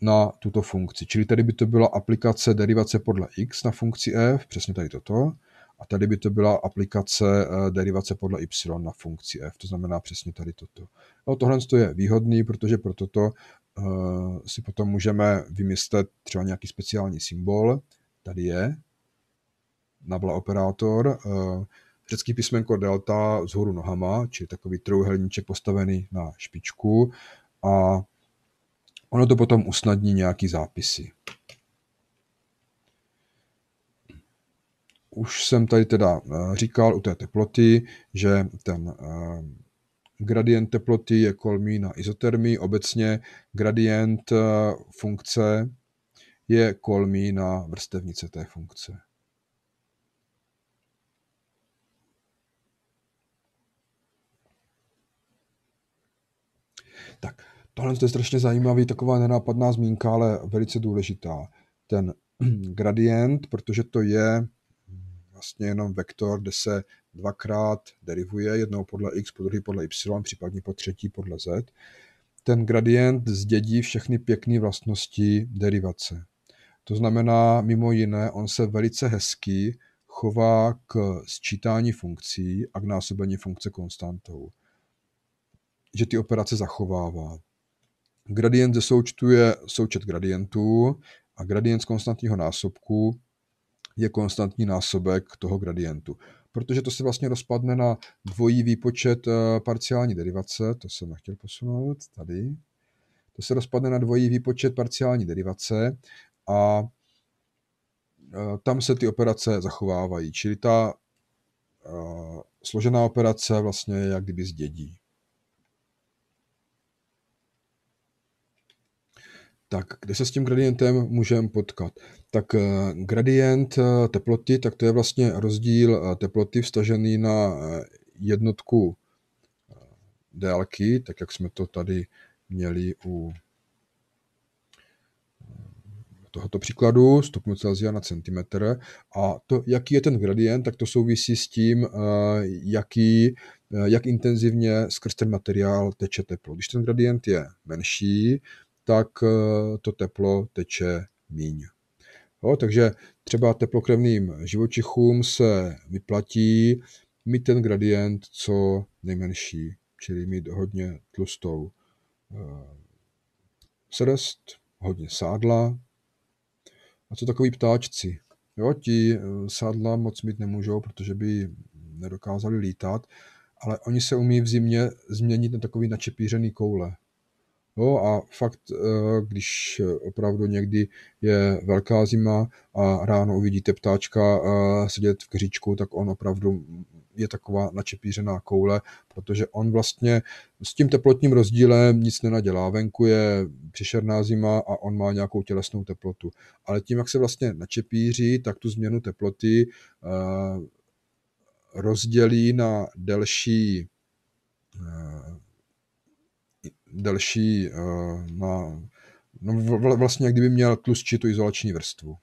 na tuto funkci. Čili tady by to byla aplikace derivace podle x na funkci f, přesně tady toto, a tady by to byla aplikace eh, derivace podle y na funkci f, to znamená přesně tady toto. No, tohle je výhodný, protože pro toto Eh, si potom můžeme vymyslet třeba nějaký speciální symbol. Tady je nabla operátor, eh, řecký písmenko delta z horu nohama, či takový trojuhelníček postavený na špičku a ono to potom usnadní nějaký zápisy. Už jsem tady teda eh, říkal u té teploty, že ten gradient teploty je kolmý na izotermii, obecně gradient eh, funkce je kolmý na vrstevnice té funkce. Tak, tohle je strašně zajímavý, taková nenápadná zmínka, ale velice důležitá. Ten [clears throat] gradient, protože to je vlastně jenom vektor, kde se dvakrát derivuje, jednou podle x, po druhý podle y, případně po třetí podle z, ten gradient zdědí všechny pěkné vlastnosti derivace. To znamená, mimo jiné, on se velice hezky chová k sčítání funkcí a k násobení funkce konstantou. Že ty operace zachovává. Gradient zesoučtuje součet gradientů a gradient z konstantního násobku je konstantní násobek toho gradientu protože to se vlastně rozpadne na dvojí výpočet eh, parciální derivace, to jsem nechtěl posunout, tady. To se rozpadne na dvojí výpočet parciální derivace a eh, tam se ty operace zachovávají, čili ta eh, složená operace vlastně jak kdyby zdědí. Tak kde se s tím gradientem můžeme potkat? Tak eh, gradient eh, teploty, tak to je vlastně rozdíl eh, teploty vstažený na jednotku délky, tak jak jsme to tady měli u tohoto příkladu, stupňů Celsia na centimetr. A to, jaký je ten gradient, tak to souvisí s tím, jaký, jak intenzivně skrz ten materiál teče teplo. Když ten gradient je menší, tak eh, to teplo teče míň. Jo, takže třeba teplokrevným živočichům se vyplatí mít ten gradient co nejmenší, čili mít hodně tlustou eh, srst, hodně sádla. A co takový ptáčci? Jo, ti eh, sádla moc mít nemůžou, protože by nedokázali lítat, ale oni se umí v zimě změnit na takový načepířený koule. Jo, a fakt, eh, když eh, opravdu někdy je velká zima a ráno uvidíte ptáčka eh, sedět v křičku, tak on opravdu je taková načepířená koule, protože on vlastně s tím teplotním rozdílem nic nenadělá. Venku je přišerná zima a on má nějakou tělesnou teplotu. Ale tím, jak se vlastně načepíří, tak tu změnu teploty rozdělí na delší delší eh, na, no vlastně jak kdyby měl tlustší tu izolační vrstvu.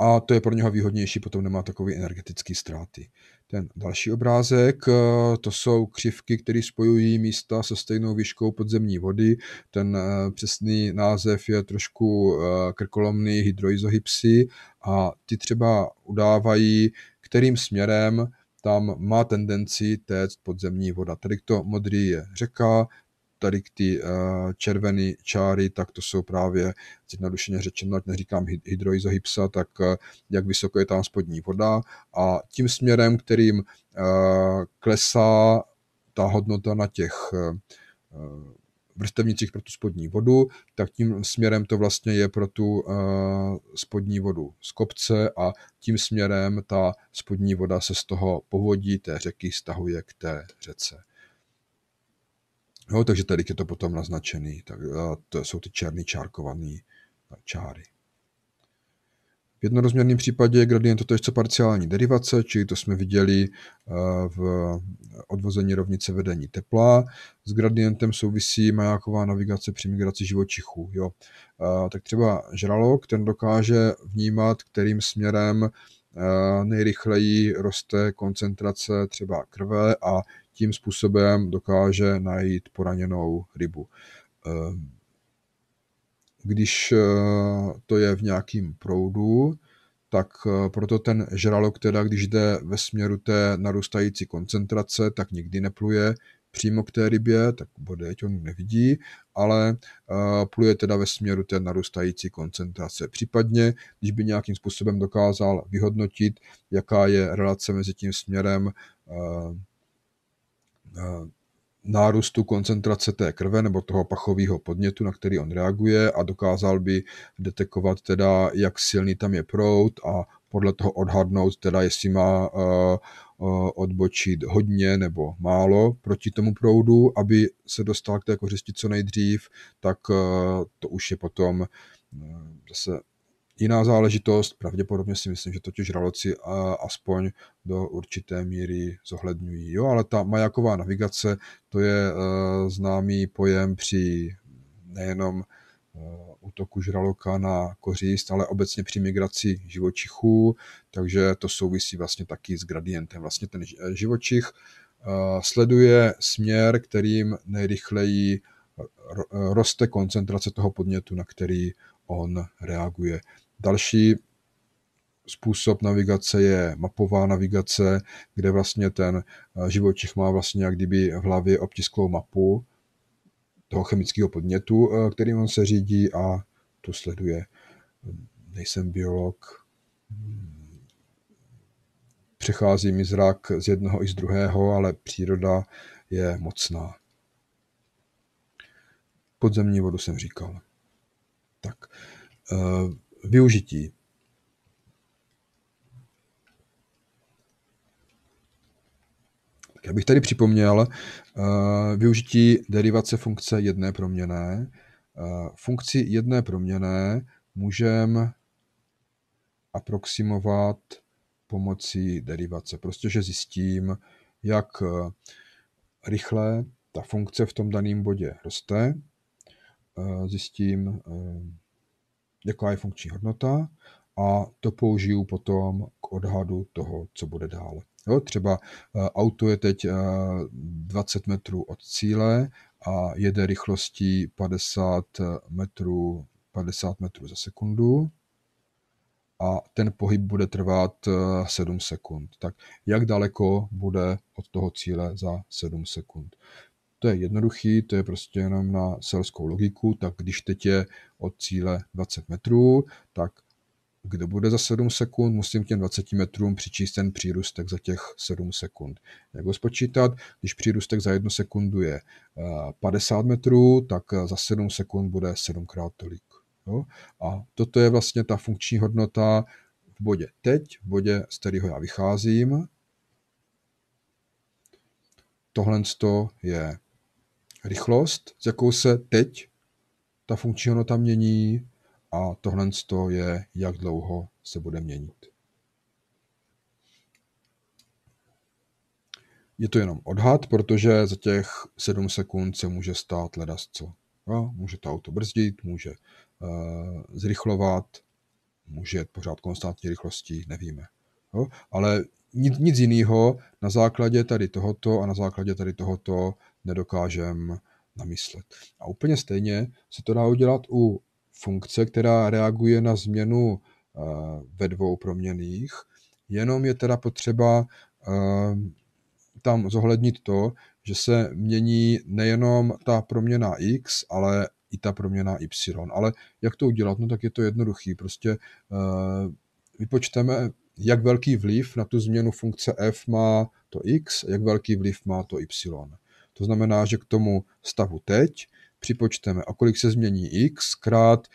A to je pro něho výhodnější, potom nemá takový energetický ztráty. Ten další obrázek, eh, to jsou křivky, které spojují místa se stejnou výškou podzemní vody. Ten eh, přesný název je trošku krkolomný hydroizohypsy a ty třeba udávají, kterým směrem tam má tendenci téct podzemní voda. Tady to modrý je řeka, tady ty eh, červené čáry, tak to jsou právě, zjednodušeně řečeno, ať neříkám hydroizohypsa, tak eh, jak vysoko je tam spodní voda a tím směrem, kterým eh, klesá ta hodnota na těch vrstevnicích pro tu spodní vodu, tak tím směrem to vlastně je pro tu eh, spodní vodu z kopce a tím směrem ta spodní voda se z toho povodí té řeky stahuje k té řece. Jo, no, takže tady je to potom naznačený, tak eh, to jsou ty černý čárkované čáry. V jednorozměrném případě je gradient totéž co parciální derivace, čili to jsme viděli eh, v odvození rovnice vedení tepla. S gradientem souvisí majáková navigace při migraci živočichů. Jo. Eh, tak třeba žralok, ten dokáže vnímat, kterým směrem eh, nejrychleji roste koncentrace třeba krve a tím způsobem dokáže najít poraněnou rybu když eh, to je v nějakým proudu, tak eh, proto ten žralok teda, když jde ve směru té narůstající koncentrace, tak nikdy nepluje přímo k té rybě, tak bodeť on nevidí, ale eh, pluje teda ve směru té narůstající koncentrace. Případně, když by nějakým způsobem dokázal vyhodnotit, jaká je relace mezi tím směrem nárůstu koncentrace té krve nebo toho pachového podnětu, na který on reaguje a dokázal by detekovat teda, jak silný tam je prout a podle toho odhadnout, teda jestli má eh, eh, odbočit hodně nebo málo proti tomu proudu, aby se dostal k té kořisti co nejdřív, tak eh, to už je potom zase jiná záležitost. Pravděpodobně si myslím, že totiž žraloci aspoň do určité míry zohledňují. Jo, ale ta majaková navigace, to je e, známý pojem při nejenom e, útoku žraloka na kořist, ale obecně při migraci živočichů, takže to souvisí vlastně taky s gradientem. Vlastně ten živočich e, sleduje směr, kterým nejrychleji roste koncentrace toho podnětu, na který on reaguje. Další způsob navigace je mapová navigace, kde vlastně ten eh, živočich má vlastně jak kdyby v hlavě obtisklou mapu toho chemického podnětu, eh, kterým on se řídí a to sleduje. Nejsem biolog, přechází mi zrak z jednoho i z druhého, ale příroda je mocná. Podzemní vodu jsem říkal. Tak. Eh, využití. já bych tady připomněl uh, využití derivace funkce jedné proměné. Uh, eh, funkci jedné proměné můžeme aproximovat pomocí derivace. Prostě, že zjistím, jak eh, rychle ta funkce v tom daném bodě roste. Zjistím, jaká je funkční hodnota a to použiju potom k odhadu toho, co bude dál. Jo, třeba eh, auto je teď 20 eh, metrů od cíle a jede rychlostí 50 eh, metrů, 50 metrů za sekundu a ten pohyb bude trvat 7 sekund. Tak jak daleko bude od toho cíle za 7 sekund? To je jednoduchý, to je prostě jenom na selskou logiku, tak když teď je od cíle 20 metrů, tak kdo bude za 7 sekund, musím těm 20 metrům přičíst ten přírůstek za těch 7 sekund. Jak ho spočítat? Když přírůstek za 1 sekundu je 50 eh, metrů, tak eh, za 7 sekund bude 7 krát tolik. Jo? A toto je vlastně ta funkční hodnota v bodě teď, v bodě, z kterého já vycházím. Tohle je rychlost, z jakou se teď ta funkční hodnota mění a tohle je, jak dlouho se bude měnit. Je to jenom odhad, protože za těch 7 sekund se může stát ledas co. No, může to auto brzdit, může uh, zrychlovat, může jet pořád konstantní rychlostí, nevíme. No, ale nic, nic jiného na základě tady tohoto a na základě tady tohoto nedokážeme namyslet. A úplně stejně se to dá udělat u funkce, která reaguje na změnu eh, ve dvou proměných, jenom je teda potřeba eh, tam zohlednit to, že se mění nejenom ta proměna x, ale i ta proměna y. Ale jak to udělat? No tak je to jednoduchý. Prostě eh, vypočteme, jak velký vliv na tu změnu funkce f má to x, jak velký vliv má to y. To znamená, že k tomu stavu teď připočteme, o kolik se změní x krát,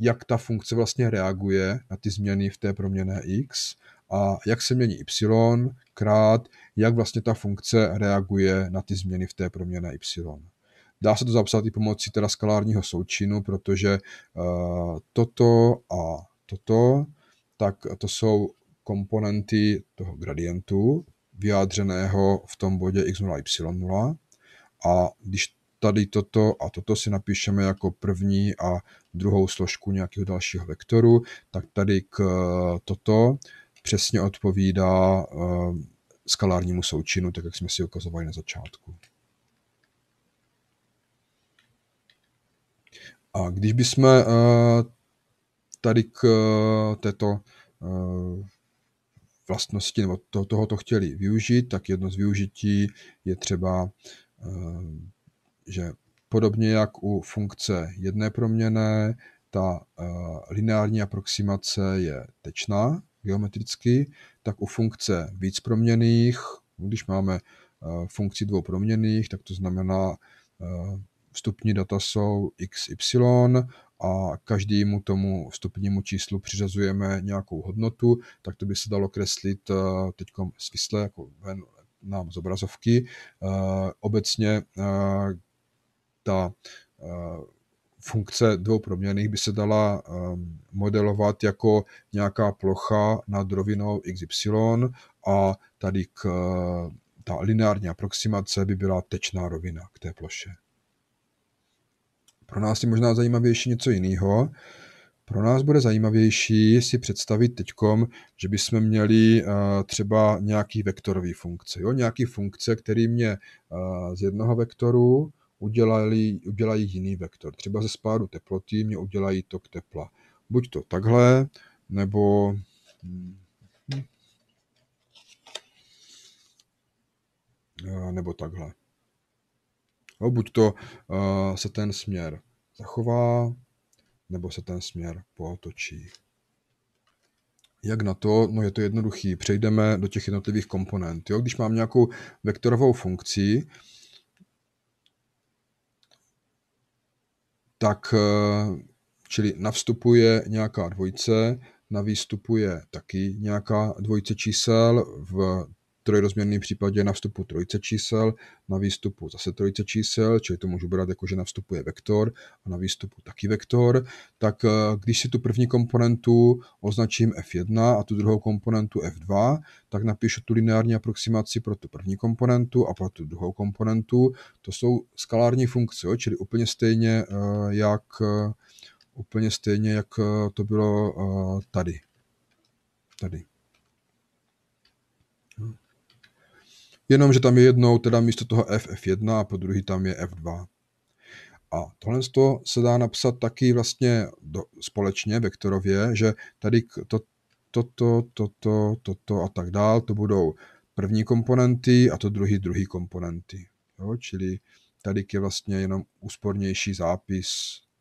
jak ta funkce vlastně reaguje na ty změny v té proměně x a jak se mění y krát, jak vlastně ta funkce reaguje na ty změny v té proměně y. Dá se to zapsat i pomocí teda skalárního součinu, protože uh, toto a toto, tak to jsou komponenty toho gradientu vyjádřeného v tom bodě x0, y0. A když tady toto a toto si napíšeme jako první a druhou složku nějakého dalšího vektoru, tak tady k e, toto přesně odpovídá e, skalárnímu součinu, tak jak jsme si ukazovali na začátku. A když bychom e, tady k této vlastnosti nebo to, tohoto chtěli využít, tak jedno z využití je třeba Eh, že podobně jak u funkce jedné proměné, ta eh, lineární aproximace je tečná geometricky, tak u funkce víc proměných, když máme eh, funkci dvou proměných, tak to znamená, vstupní data jsou x, y a každému tomu vstupnímu číslu přiřazujeme nějakou hodnotu, tak to by se dalo kreslit teď svisle jako nám z obrazovky. Eh, obecně eh, ta eh, funkce dvou proměných by se dala modelovat jako nějaká plocha nad rovinou XY a tady k, ta lineární aproximace by byla tečná rovina k té ploše. Pro nás je možná zajímavější něco jiného. Pro nás bude zajímavější si představit teď, že bychom měli eh, třeba nějaký vektorový funkce, jo? nějaký funkce, který mě eh, z jednoho vektoru udělají, udělají jiný vektor. Třeba ze spádu teploty mě udělají tok tepla. Buď to takhle, nebo hm, eh, nebo takhle. No, buď to uh, se ten směr zachová, nebo se ten směr pootočí. Jak na to? No je to jednoduchý. Přejdeme do těch jednotlivých komponent. Jo? Když mám nějakou vektorovou funkci, tak eh, čili na vstupu je nějaká dvojice, na výstupu je taky nějaká dvojice čísel, v trojrozměrný případě na vstupu trojice čísel, na výstupu zase trojice čísel, čili to můžu brát jako, že na vstupu je vektor a na výstupu taky vektor, tak eh, když si tu první komponentu označím f1 a tu druhou komponentu f2, tak napíšu tu lineární aproximaci pro tu první komponentu a pro tu druhou komponentu. To jsou skalární funkce, čili úplně stejně eh, jak eh, úplně stejně, jak to bylo tady. Tady. Jenomže tam je jednou teda místo toho f F1 a po druhý tam je F2. A tohle se dá napsat taky vlastně do, společně vektorově, že tady to, toto, toto, toto a tak dál, to budou první komponenty a to druhý, druhý komponenty. Jo? Čili tady je vlastně jenom úspornější zápis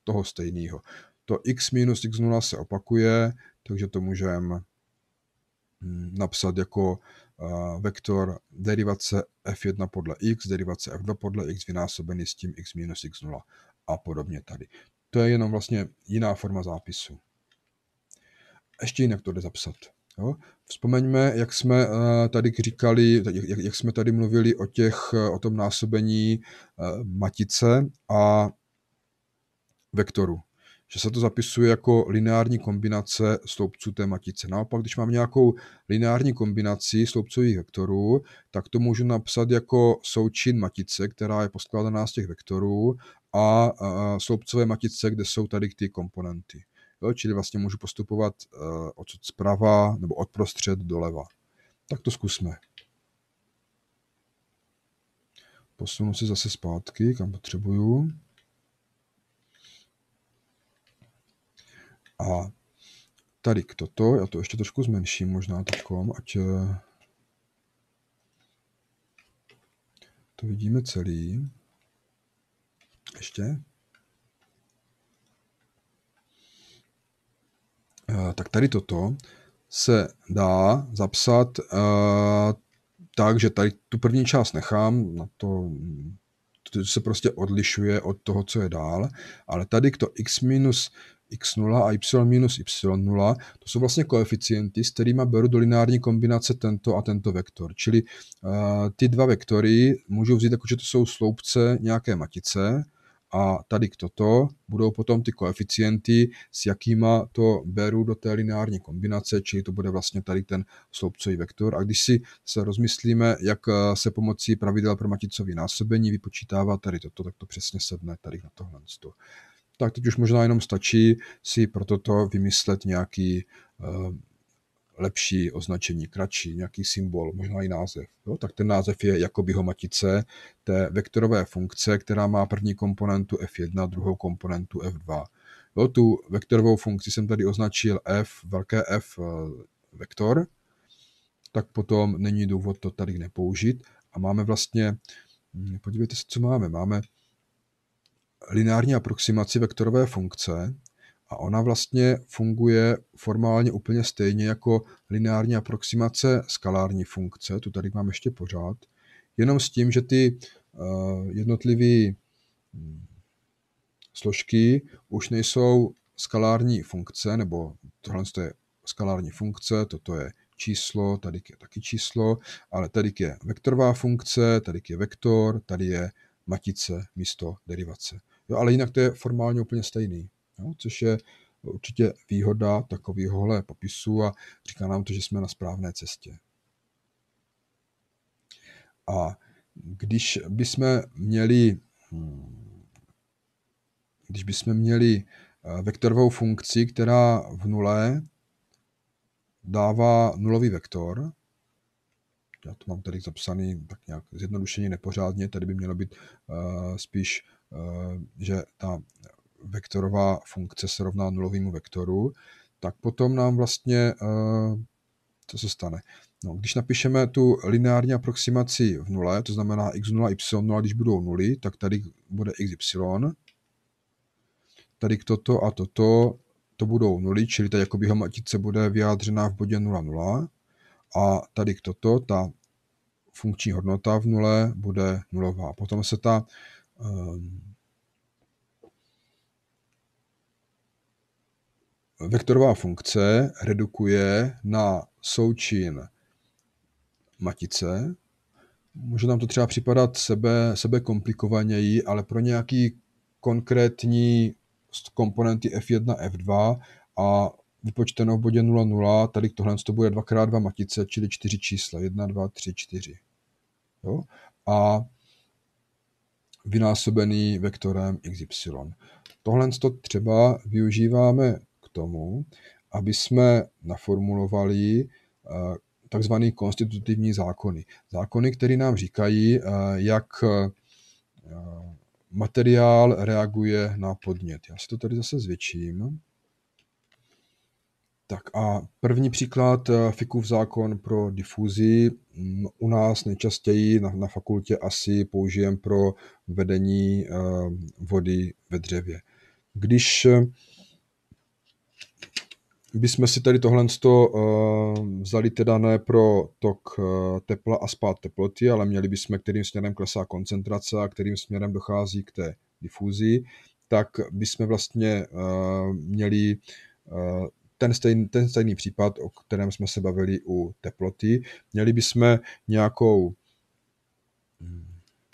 toho stejného. To x minus x0 se opakuje, takže to můžeme hm, napsat jako vektor derivace f1 podle x, derivace f2 podle x vynásobený s tím x minus x0 a podobně tady. To je jenom vlastně jiná forma zápisu. Ještě jinak to jde zapsat. Jo? Vzpomeňme, jak jsme eh, tady říkali, jak, jak jsme tady mluvili o, těch, eh, o tom násobení eh, matice a vektoru že se to zapisuje jako lineární kombinace sloupců té matice. Naopak, když mám nějakou lineární kombinaci sloupcových vektorů, tak to můžu napsat jako součin matice, která je poskládaná z těch vektorů a sloupcové matice, kde jsou tady ty komponenty. Jo, čili vlastně můžu postupovat e, odsud zprava nebo od prostřed doleva. Tak to zkusme. Posunu se zase zpátky, kam potřebuju. A tady k toto, já to ještě trošku zmenším možná takom, ať eh, to vidíme celý. Ještě. Eh, tak tady toto se dá zapsat eh, tak, že tady tu první část nechám, na to se prostě odlišuje od toho, co je dál, ale tady to x minus x0 a y minus y0, to jsou vlastně koeficienty, s kterými beru do lineární kombinace tento a tento vektor. Čili uh, ty dva vektory můžu vzít jako, že to jsou sloupce nějaké matice a tady k toto budou potom ty koeficienty, s jakýma to beru do té lineární kombinace, čili to bude vlastně tady ten sloupcový vektor. A když si se rozmyslíme, jak eh, se pomocí pravidel pro maticový násobení vypočítává tady toto, tak to přesně sedne tady na tohle tak teď už možná jenom stačí si pro toto vymyslet nějaký eh, lepší označení, kratší, nějaký symbol, možná i název. Jo? Tak ten název je jakoby homatice té vektorové funkce, která má první komponentu f1, druhou komponentu f2. Jo, tu vektorovou funkci jsem tady označil f, velké f eh, vektor, tak potom není důvod to tady nepoužít. A máme vlastně, hm, podívejte se, co máme. Máme lineární aproximaci vektorové funkce a ona vlastně funguje formálně úplně stejně jako lineární aproximace skalární funkce, tu tady mám ještě pořád, jenom s tím, že ty eh, jednotlivé hm, složky už nejsou skalární funkce, nebo tohle je skalární funkce, toto je číslo, tady je taky číslo, ale tady je vektorová funkce, tady je vektor, tady je matice místo derivace. Jo, ale jinak to je formálně úplně stejný, jo, což je určitě výhoda takovéhohle popisu a říká nám to, že jsme na správné cestě. A když bychom měli, hm, když bychom měli eh, vektorovou funkci, která v nule dává nulový vektor, já to mám tady zapsaný tak nějak zjednodušeně nepořádně, tady by mělo být eh, spíš Eh, že ta vektorová funkce se rovná nulovému vektoru, tak potom nám vlastně, eh, co se stane? No, když napíšeme tu lineární aproximaci v nule, to znamená x0, y0, když budou nuly, tak tady bude xy, tady k toto a toto, to budou nuly, čili ta jakoby matice bude vyjádřená v bodě 0, 0 a tady k toto, ta funkční hodnota v nule bude nulová. Potom se ta Ehm, vektorová funkce redukuje na součin matice. Může nám to třeba připadat sebe, sebe komplikovaněji, ale pro nějaký konkrétní komponenty F1, F2 a vypočteno v bodě 0,0, tady tohle to bude 2x2 matice, čili čtyři čísla, 1, 2, 3, 4. Jo? A vynásobený vektorem xy. Tohle to třeba využíváme k tomu, aby jsme naformulovali eh, takzvané konstitutivní zákony. Zákony, které nám říkají, eh, jak eh, materiál reaguje na podnět. Já si to tady zase zvětším. Tak a první příklad, eh, Fikův zákon pro difuzi. Mm, u nás nejčastěji na, na fakultě asi použijem pro vedení eh, vody ve dřevě. Když eh, bychom si tady tohle vzali teda ne pro tok tepla a spát teploty, ale měli bychom, kterým směrem klesá koncentrace a kterým směrem dochází k té difuzi, tak bychom vlastně měli ten stejný, ten stejný případ, o kterém jsme se bavili u teploty. Měli bychom nějakou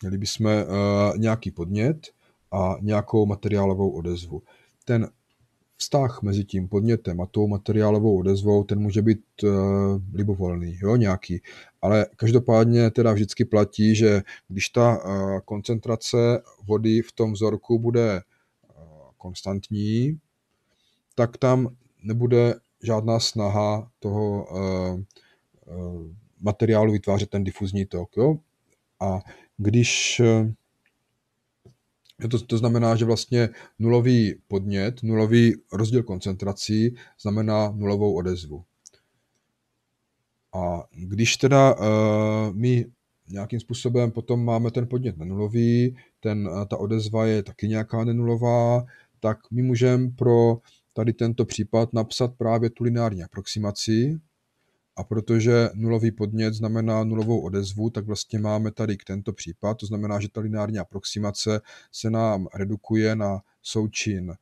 měli bychom uh, nějaký podnět a nějakou materiálovou odezvu. Ten vztah mezi tím podnětem a tou materiálovou odezvou, ten může být uh, libovolný, jo, nějaký. Ale každopádně teda vždycky platí, že když ta uh, koncentrace vody v tom vzorku bude uh, konstantní, tak tam nebude žádná snaha toho eh, eh, materiálu vytvářet ten difuzní tok. Jo? A když eh, to, to znamená, že vlastně nulový podnět, nulový rozdíl koncentrací znamená nulovou odezvu. A když teda uh, my nějakým způsobem potom máme ten podnět nenulový, ten, ta odezva je taky nějaká nenulová, tak my můžeme pro tady tento případ napsat právě tulinární aproximací. A protože nulový podnět znamená nulovou odezvu, tak vlastně máme tady k tento případ. To znamená, že ta lineární aproximace se nám redukuje na součin eh,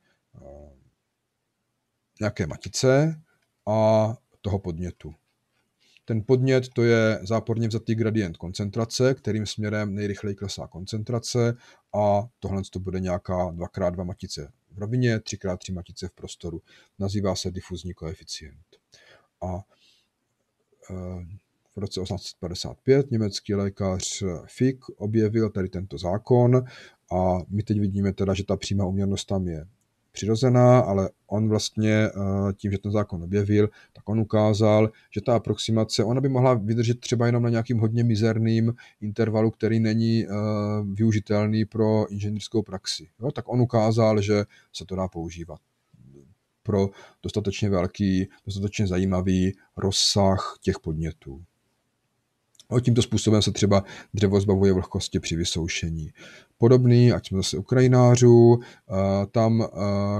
nějaké matice a toho podnětu. Ten podnět to je záporně vzatý gradient koncentrace, kterým směrem nejrychleji klesá koncentrace a tohle to bude nějaká 2x2 matice v rovině, 3x3 matice v prostoru. Nazývá se difuzní koeficient. A e, v roce 1855 německý lékař Fick objevil tady tento zákon a my teď vidíme teda, že ta přímá uměrnost tam je přirozená, ale on vlastně eh, tím, že ten zákon objevil, tak on ukázal, že ta aproximace, ona by mohla vydržet třeba jenom na nějakým hodně mizerným intervalu, který není eh, využitelný pro inženýrskou praxi. Jo, tak on ukázal, že se to dá používat pro dostatečně velký, dostatečně zajímavý rozsah těch podnětů. O no, tímto způsobem se třeba dřevo zbavuje vlhkosti při vysoušení. Podobný, ať jsme zase Ukrajinářů, eh, tam, eh,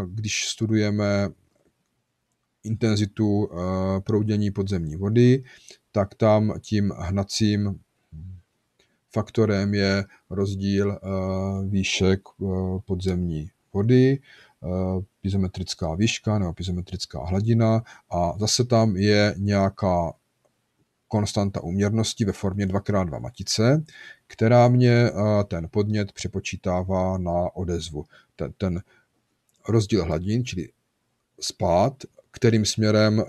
když studujeme intenzitu eh, proudění podzemní vody, tak tam tím hnacím faktorem je rozdíl výšek podzemní vody, pizometrická výška nebo pizometrická hladina a zase tam je nějaká konstanta uměrnosti ve formě 2x2 matice, která mě eh, ten podnět přepočítává na odezvu. Ten, ten rozdíl hladin, čili spát, kterým směrem eh,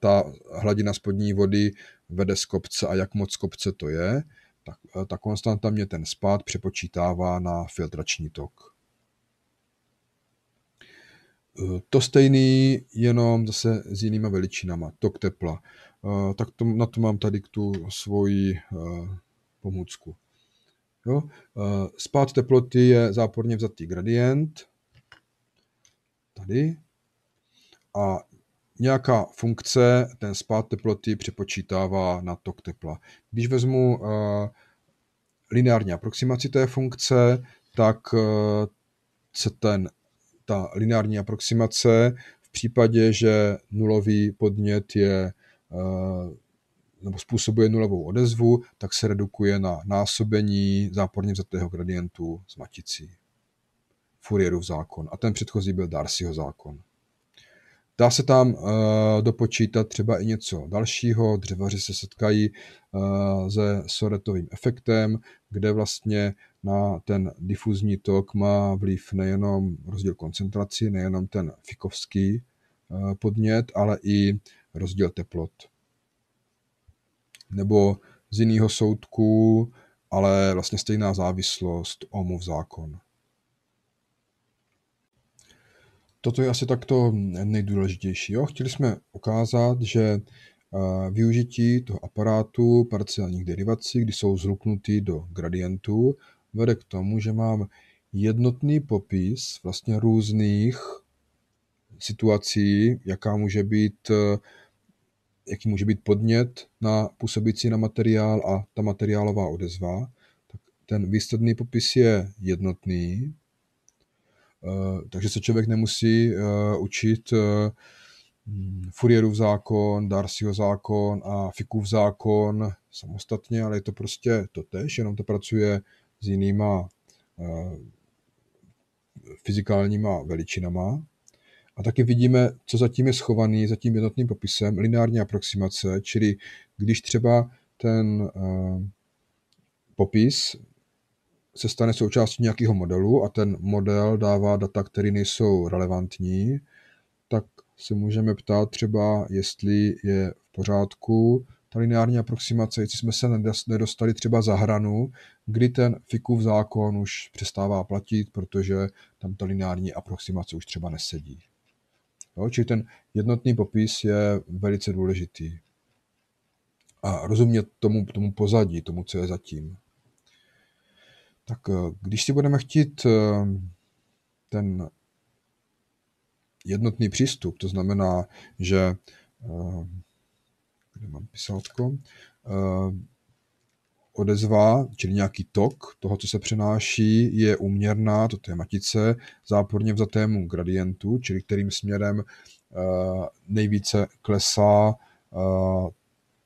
ta hladina spodní vody vede z kopce a jak moc kopce to je, tak eh, ta konstanta mě ten spát přepočítává na filtrační tok. To stejný, jenom zase s jinýma veličinama. Tok tepla tak to, na to mám tady tu svoji pomůcku. Jo? Spát teploty je záporně vzatý gradient, tady, a nějaká funkce ten spát teploty přepočítává na tok tepla. Když vezmu lineární aproximaci té funkce, tak se ten, ta lineární aproximace v případě, že nulový podnět je Eh, nebo způsobuje nulovou odezvu, tak se redukuje na násobení záporně vzatého gradientu s maticí. Fourierův zákon. A ten předchozí byl Darcyho zákon. Dá se tam uh, dopočítat třeba i něco dalšího. Dřevaři se setkají uh, se soretovým efektem, kde vlastně na ten difuzní tok má vliv nejenom rozdíl koncentrací, nejenom ten fikovský uh, podnět, ale i rozdíl teplot. Nebo z jiného soudku, ale vlastně stejná závislost, omův zákon. Toto je asi takto nejdůležitější. Jo? Chtěli jsme ukázat, že eh, využití toho aparátu parciálních derivací, kdy jsou zruknutý do gradientů, vede k tomu, že mám jednotný popis vlastně různých situací, jaká může být, eh, jaký může být podnět na působící na materiál a ta materiálová odezva, tak ten výsledný popis je jednotný, eh, takže se člověk nemusí eh, učit Fourierův zákon, Darcyho zákon a Fikův zákon samostatně, ale je to prostě to tež, jenom to pracuje s jinýma fyzikálníma veličinama. A taky vidíme, co zatím je schovaný za tím jednotným popisem, lineární aproximace, čili když třeba ten eh, popis se stane součástí nějakého modelu a ten model dává data, které nejsou relevantní, tak se můžeme ptát třeba, jestli je v pořádku ta lineární aproximace, jestli jsme se nedostali třeba za hranu, kdy ten fikův zákon už přestává platit, protože tam ta lineární aproximace už třeba nesedí. Jo? Čili ten jednotný popis je velice důležitý. A rozumět tomu, tomu pozadí, tomu, co je zatím. Tak eh, když si budeme chtít eh, ten jednotný přístup, to znamená, že eh, kde mám pisátko, odezva, čili nějaký tok toho, co se přenáší, je uměrná, to je matice, záporně vzatému gradientu, čili kterým směrem eh, nejvíce klesá eh,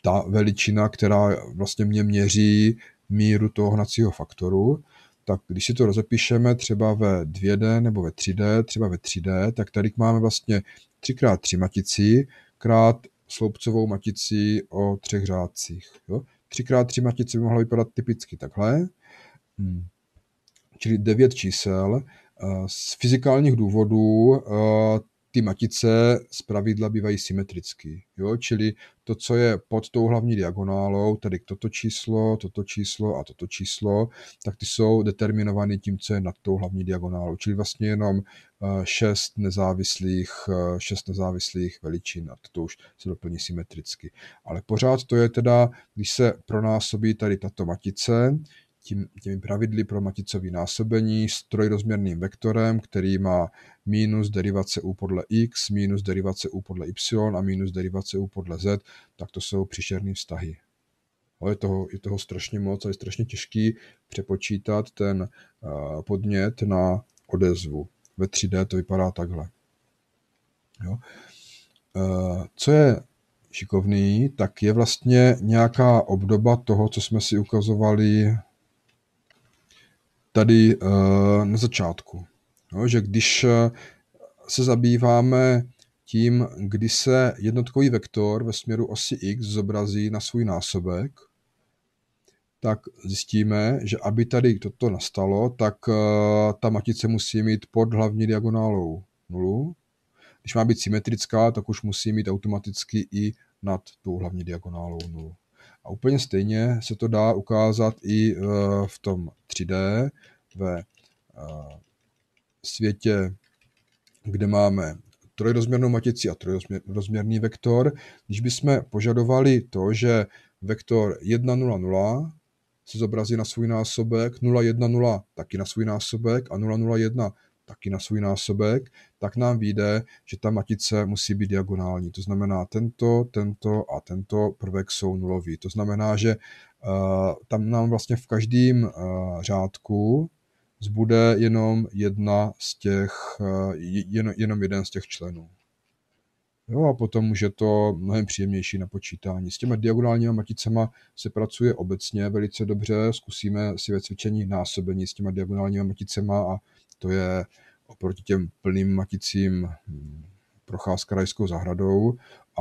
ta veličina, která vlastně mě měří míru toho hnacího faktoru, tak když si to rozepíšeme třeba ve 2D nebo ve 3D, třeba ve 3D, tak tady máme vlastně 3x3 matici krát sloupcovou matici o třech řádcích. Jo? 3x3 by mohla vypadat typicky takhle, hmm. čili 9 čísel. Eh, z fyzikálních důvodů eh, ty matice z pravidla bývají symetrický. Jo? Čili to, co je pod tou hlavní diagonálou, tedy toto číslo, toto číslo a toto číslo, tak ty jsou determinovány tím, co je nad tou hlavní diagonálou. Čili vlastně jenom eh, šest nezávislých, eh, šest nezávislých veličin a to už se doplní symetricky. Ale pořád to je teda, když se pronásobí tady tato matice, tím, těmi pravidly pro maticový násobení s trojrozměrným vektorem, který má minus derivace u podle x, minus derivace u podle y a minus derivace u podle z, tak to jsou příšerné vztahy. Ale je toho, je toho strašně moc a je strašně těžký přepočítat ten eh, podnět na odezvu. Ve 3D to vypadá takhle. Jo. Eh, co je šikovný, tak je vlastně nějaká obdoba toho, co jsme si ukazovali tady eh, na začátku. že když eh, se zabýváme tím, kdy se jednotkový vektor ve směru osy x zobrazí na svůj násobek, tak zjistíme, že aby tady toto nastalo, tak eh, ta matice musí mít pod hlavní diagonálou nulu. Když má být symetrická, tak už musí mít automaticky i nad tou hlavní diagonálou nulu. A úplně stejně se to dá ukázat i eh, v tom 3D, ve eh, světě, kde máme trojrozměrnou matici a trojrozměrný vektor, když bychom požadovali to, že vektor 1, 0, 0 se zobrazí na svůj násobek, 0, 1, 0 taky na svůj násobek a 0, 0, 1 taky na svůj násobek, tak nám vyjde, že ta matice musí být diagonální. To znamená, tento, tento a tento prvek jsou nulový. To znamená, že eh, tam nám vlastně v každém eh, řádku zbude jenom jedna z těch, eh, jen, jenom jeden z těch členů. Jo, a potom už je to mnohem příjemnější na počítání. S těma diagonálními maticema se pracuje obecně velice dobře. Zkusíme si ve cvičení násobení s těma diagonálními maticema a to je oproti těm plným maticím hm, procházka rajskou zahradou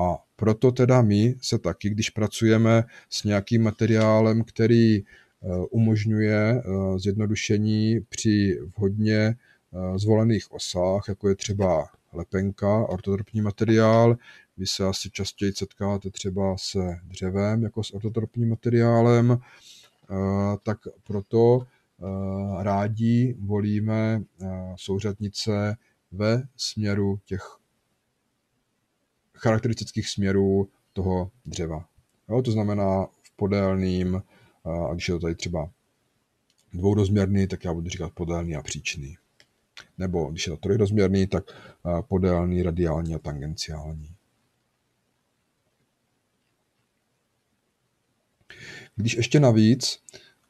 a proto teda my se taky, když pracujeme s nějakým materiálem, který eh, umožňuje eh, zjednodušení při vhodně eh, zvolených osách, jako je třeba lepenka, ortotropní materiál. Vy se asi častěji setkáte třeba se dřevem jako s ortotropním materiálem, tak proto Eh, rádi volíme eh, souřadnice ve směru těch charakteristických směrů toho dřeva. Jo, to znamená v podélným, eh, a když je to tady třeba dvourozměrný, tak já budu říkat podélný a příčný. Nebo když je to trojrozměrný, tak podélný, radiální a tangenciální. Když ještě navíc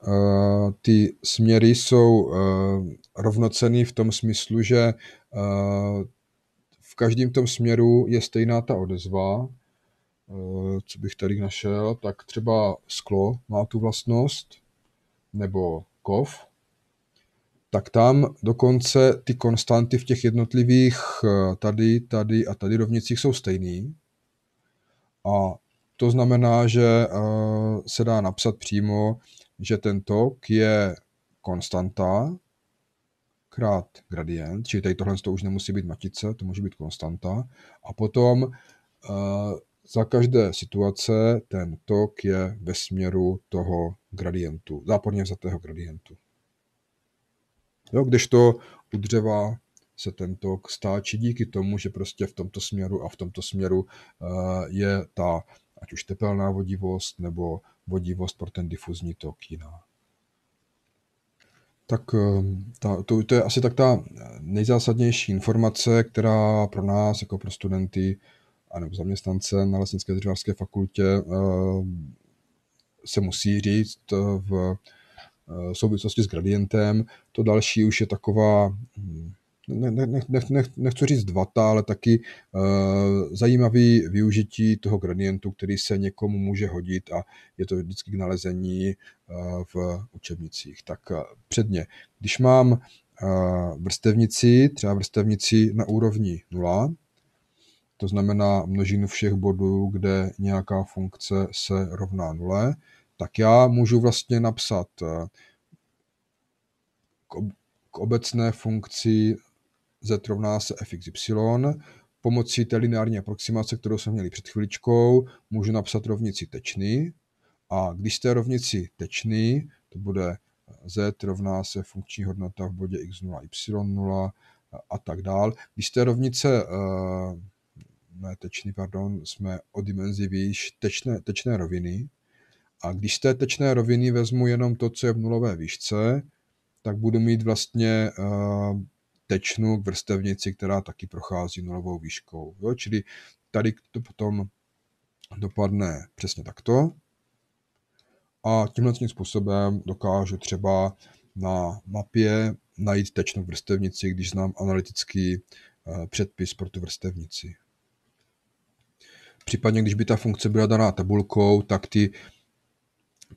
Eh, ty směry jsou eh, rovnocený v tom smyslu, že eh, v každém tom směru je stejná ta odezva, co bych tady našel, tak třeba sklo má tu vlastnost, nebo kov, tak tam dokonce ty konstanty v těch jednotlivých tady, tady a tady rovnicích jsou stejný. A to znamená, že se dá napsat přímo, že ten tok je konstanta krát gradient, čili tady tohle to už nemusí být matice, to může být konstanta. A potom uh, za každé situace ten tok je ve směru toho gradientu, záporně vzatého gradientu. Jo, to u dřeva se ten tok stáčí díky tomu, že prostě v tomto směru a v tomto směru eh, je ta ať už tepelná vodivost nebo vodivost pro ten difuzní tok jiná. Tak ehm, ta, to, to je asi tak ta nejzásadnější informace, která pro nás jako pro studenty a nebo zaměstnance na Lesnické dřevářské fakultě ehm, se musí říct eh, v eh, souvislosti s gradientem. To další už je taková hm, ne, ne, ne, ne, nechci říct dvata, ale taky uh, zajímavý využití toho gradientu, který se někomu může hodit a je to vždycky k nalezení uh, v učebnicích. Tak uh, předně, když mám uh, vrstevnici, třeba vrstevnici na úrovni 0, to znamená množinu všech bodů, kde nějaká funkce se rovná nule, tak já můžu vlastně napsat k obecné funkci z rovná se fxy. y. Pomocí té lineární aproximace, kterou jsme měli před chviličkou, můžu napsat rovnici tečny. A když té rovnici tečny, to bude z rovná se funkční hodnota v bodě x0, y0 a tak dál. Když té rovnice eh, ne tečny, pardon, jsme o dimenzi výš tečné, tečné roviny. A když z té tečné roviny vezmu jenom to, co je v nulové výšce, tak budu mít vlastně eh, tečnu k vrstevnici, která taky prochází nulovou výškou. Jo? Čili tady to potom dopadne přesně takto. A tímhle tím způsobem dokážu třeba na mapě najít tečnou vrstevnici, když znám analytický eh, předpis pro tu vrstevnici. Případně, když by ta funkce byla daná tabulkou, tak ty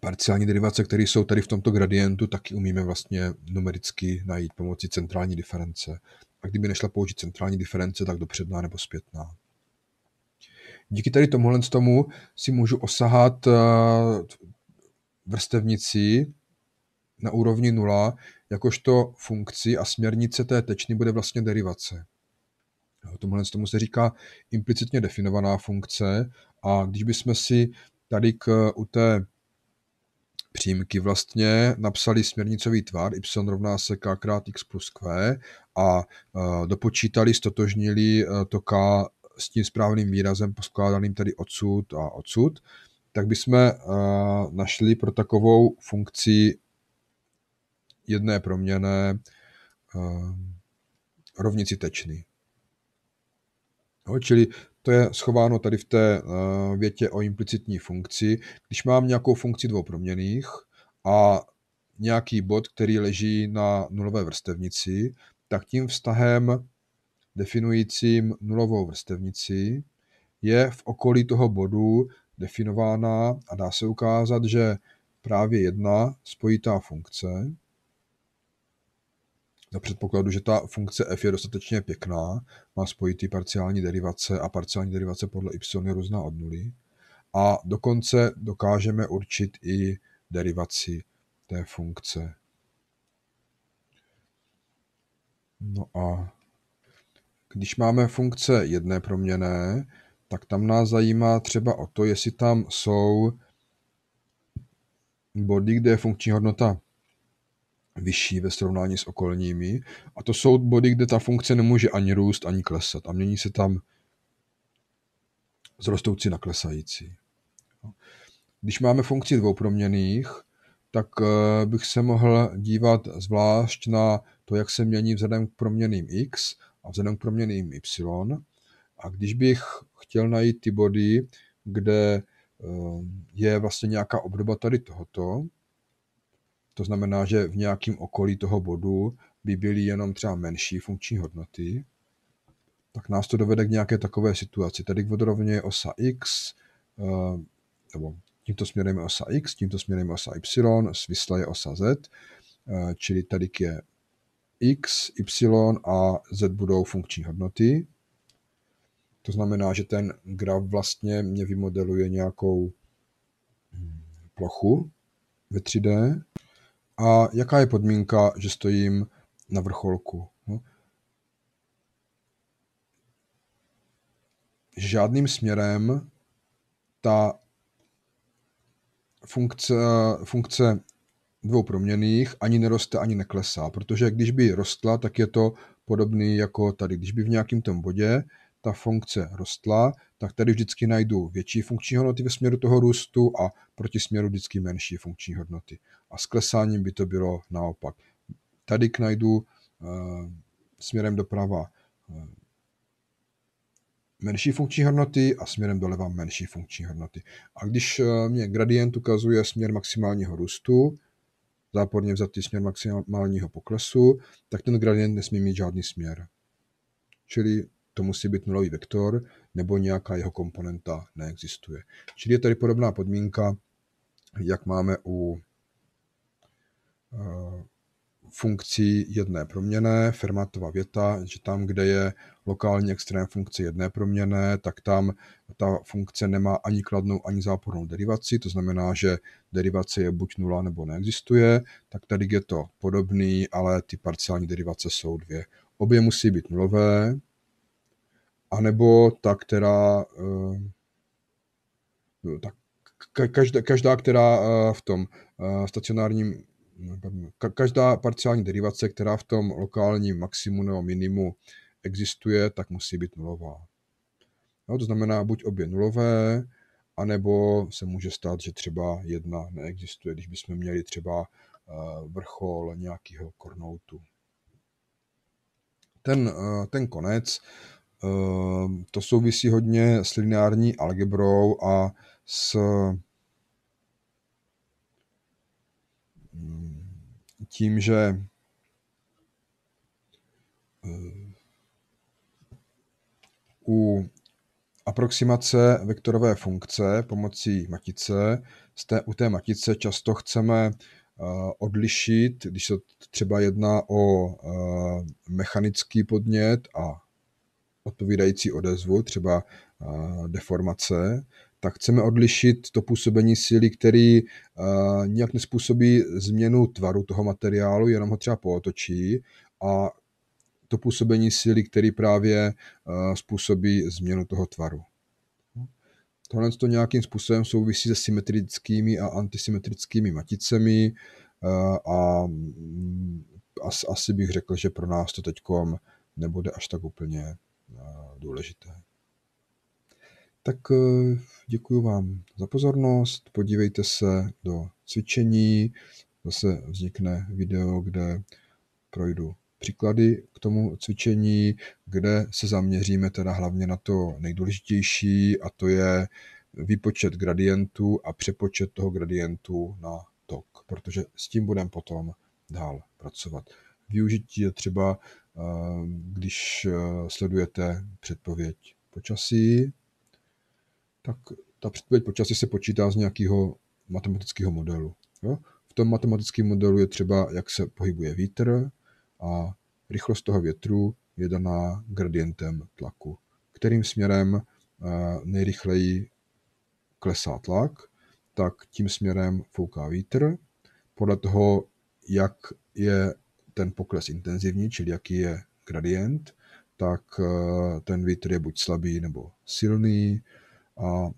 parciální derivace, které jsou tady v tomto gradientu, taky umíme vlastně numericky najít pomocí centrální diference. A kdyby nešla použít centrální diference, tak dopředná nebo zpětná. Díky tady tomuhle tomu si můžu osahat eh, vrstevnici na úrovni 0, jakožto funkci a směrnice té tečny bude vlastně derivace. Tomuhle tomu se říká implicitně definovaná funkce a když bychom si tady k, u té přímky vlastně napsali směrnicový tvar y rovná se k krát x plus q a eh, dopočítali, stotožnili eh, to k s tím správným výrazem poskládaným tady odsud a odsud, tak bychom eh, našli pro takovou funkci jedné proměné rovnici tečny. čili to je schováno tady v té eh, větě o implicitní funkci. Když mám nějakou funkci dvou proměných a nějaký bod, který leží na nulové vrstevnici, tak tím vztahem definujícím nulovou vrstevnici je v okolí toho bodu definována a dá se ukázat, že právě jedna spojitá funkce za předpokladu, že ta funkce f je dostatečně pěkná, má spojitý parciální derivace a parciální derivace podle y je různá od nuly. A dokonce dokážeme určit i derivaci té funkce. No a když máme funkce jedné proměné, tak tam nás zajímá třeba o to, jestli tam jsou body, kde je funkční hodnota vyšší ve srovnání s okolními. A to jsou body, kde ta funkce nemůže ani růst, ani klesat. A mění se tam z rostoucí na klesající. Když máme funkci dvou proměných, tak eh, bych se mohl dívat zvlášť na to, jak se mění vzhledem k proměným x a vzhledem k proměným y. A když bych chtěl najít ty body, kde eh, je vlastně nějaká obdoba tady tohoto, to znamená, že v nějakém okolí toho bodu by byly jenom třeba menší funkční hodnoty, tak nás to dovede k nějaké takové situaci. Tady vodorovně je osa x, eh, nebo tímto směrem je osa x, tímto směrem je osa y, svisla je osa z, eh, čili tady je x, y a z budou funkční hodnoty. To znamená, že ten graf vlastně mě vymodeluje nějakou hm, plochu ve 3D. A jaká je podmínka, že stojím na vrcholku? No. Žádným směrem ta funkce, funkce dvou proměných ani neroste, ani neklesá, protože když by rostla, tak je to podobný jako tady. Když by v nějakém tom bodě ta funkce rostla, tak tady vždycky najdu větší funkční hodnoty ve směru toho růstu a proti směru vždycky menší funkční hodnoty. A s klesáním by to bylo naopak. Tady k najdu eh, směrem doprava eh, menší funkční hodnoty a směrem doleva menší funkční hodnoty. A když eh, mě gradient ukazuje směr maximálního růstu, záporně vzatý směr maximálního poklesu, tak ten gradient nesmí mít žádný směr. Čili to musí být nulový vektor, nebo nějaká jeho komponenta neexistuje. Čili je tady podobná podmínka, jak máme u eh, funkcí jedné proměné, Fermatova věta, že tam, kde je lokální extrém funkce jedné proměné, tak tam ta funkce nemá ani kladnou, ani zápornou derivaci, to znamená, že derivace je buď nula nebo neexistuje, tak tady je to podobný, ale ty parciální derivace jsou dvě. Obě musí být nulové, anebo ta, která eh, no, ta, každá, každá, která eh, v tom eh, stacionárním no, každá parciální derivace, která v tom lokálním maximu nebo minimu existuje, tak musí být nulová. No, to znamená buď obě nulové, anebo se může stát, že třeba jedna neexistuje, když bychom měli třeba vrchol nějakého kornoutu. Ten, ten konec Ehm, to souvisí hodně s lineární algebrou a s mm, tím, že eh, u aproximace vektorové funkce pomocí matice, té, u té matice často chceme eh, odlišit, když se třeba jedná o eh, mechanický podnět a odpovídající odezvu, třeba deformace, tak chceme odlišit to působení síly, který nějak nespůsobí změnu tvaru toho materiálu, jenom ho třeba pootočí a to působení síly, který právě způsobí změnu toho tvaru. Tohle to nějakým způsobem souvisí se symetrickými a antisymetrickými maticemi a asi bych řekl, že pro nás to teď nebude až tak úplně důležité. Tak eh, děkuji vám za pozornost, podívejte se do cvičení, zase vznikne video, kde projdu příklady k tomu cvičení, kde se zaměříme teda hlavně na to nejdůležitější a to je výpočet gradientu a přepočet toho gradientu na tok, protože s tím budeme potom dál pracovat. Využití je třeba Ehm, když eh, sledujete předpověď počasí, tak ta předpověď počasí se počítá z nějakého matematického modelu. Jo? V tom matematickém modelu je třeba, jak se pohybuje vítr a rychlost toho větru je daná gradientem tlaku. Kterým směrem eh, nejrychleji klesá tlak, tak tím směrem fouká vítr. Podle toho, jak je ten pokles intenzivní, čili jaký je gradient, tak eh, ten vítr je buď slabý nebo silný a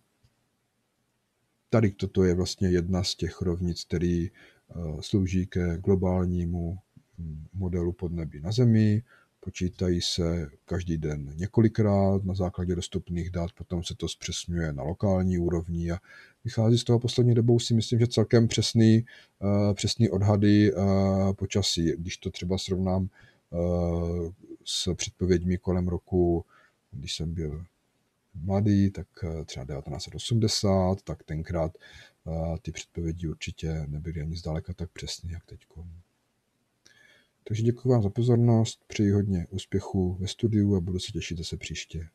tady toto je vlastně jedna z těch rovnic, který eh, slouží ke globálnímu hm, modelu podnebí na Zemi počítají se každý den několikrát na základě dostupných dat, potom se to zpřesňuje na lokální úrovni a vychází z toho poslední dobou si myslím, že celkem přesný, eh, přesný odhady eh, počasí. Když to třeba srovnám eh, s předpověďmi kolem roku, když jsem byl mladý, tak třeba 1980, tak tenkrát ty předpovědi určitě nebyly ani zdaleka tak přesné, jak teď. Takže děkuji vám za pozornost, přeji hodně úspěchů ve studiu a budu se těšit zase příště.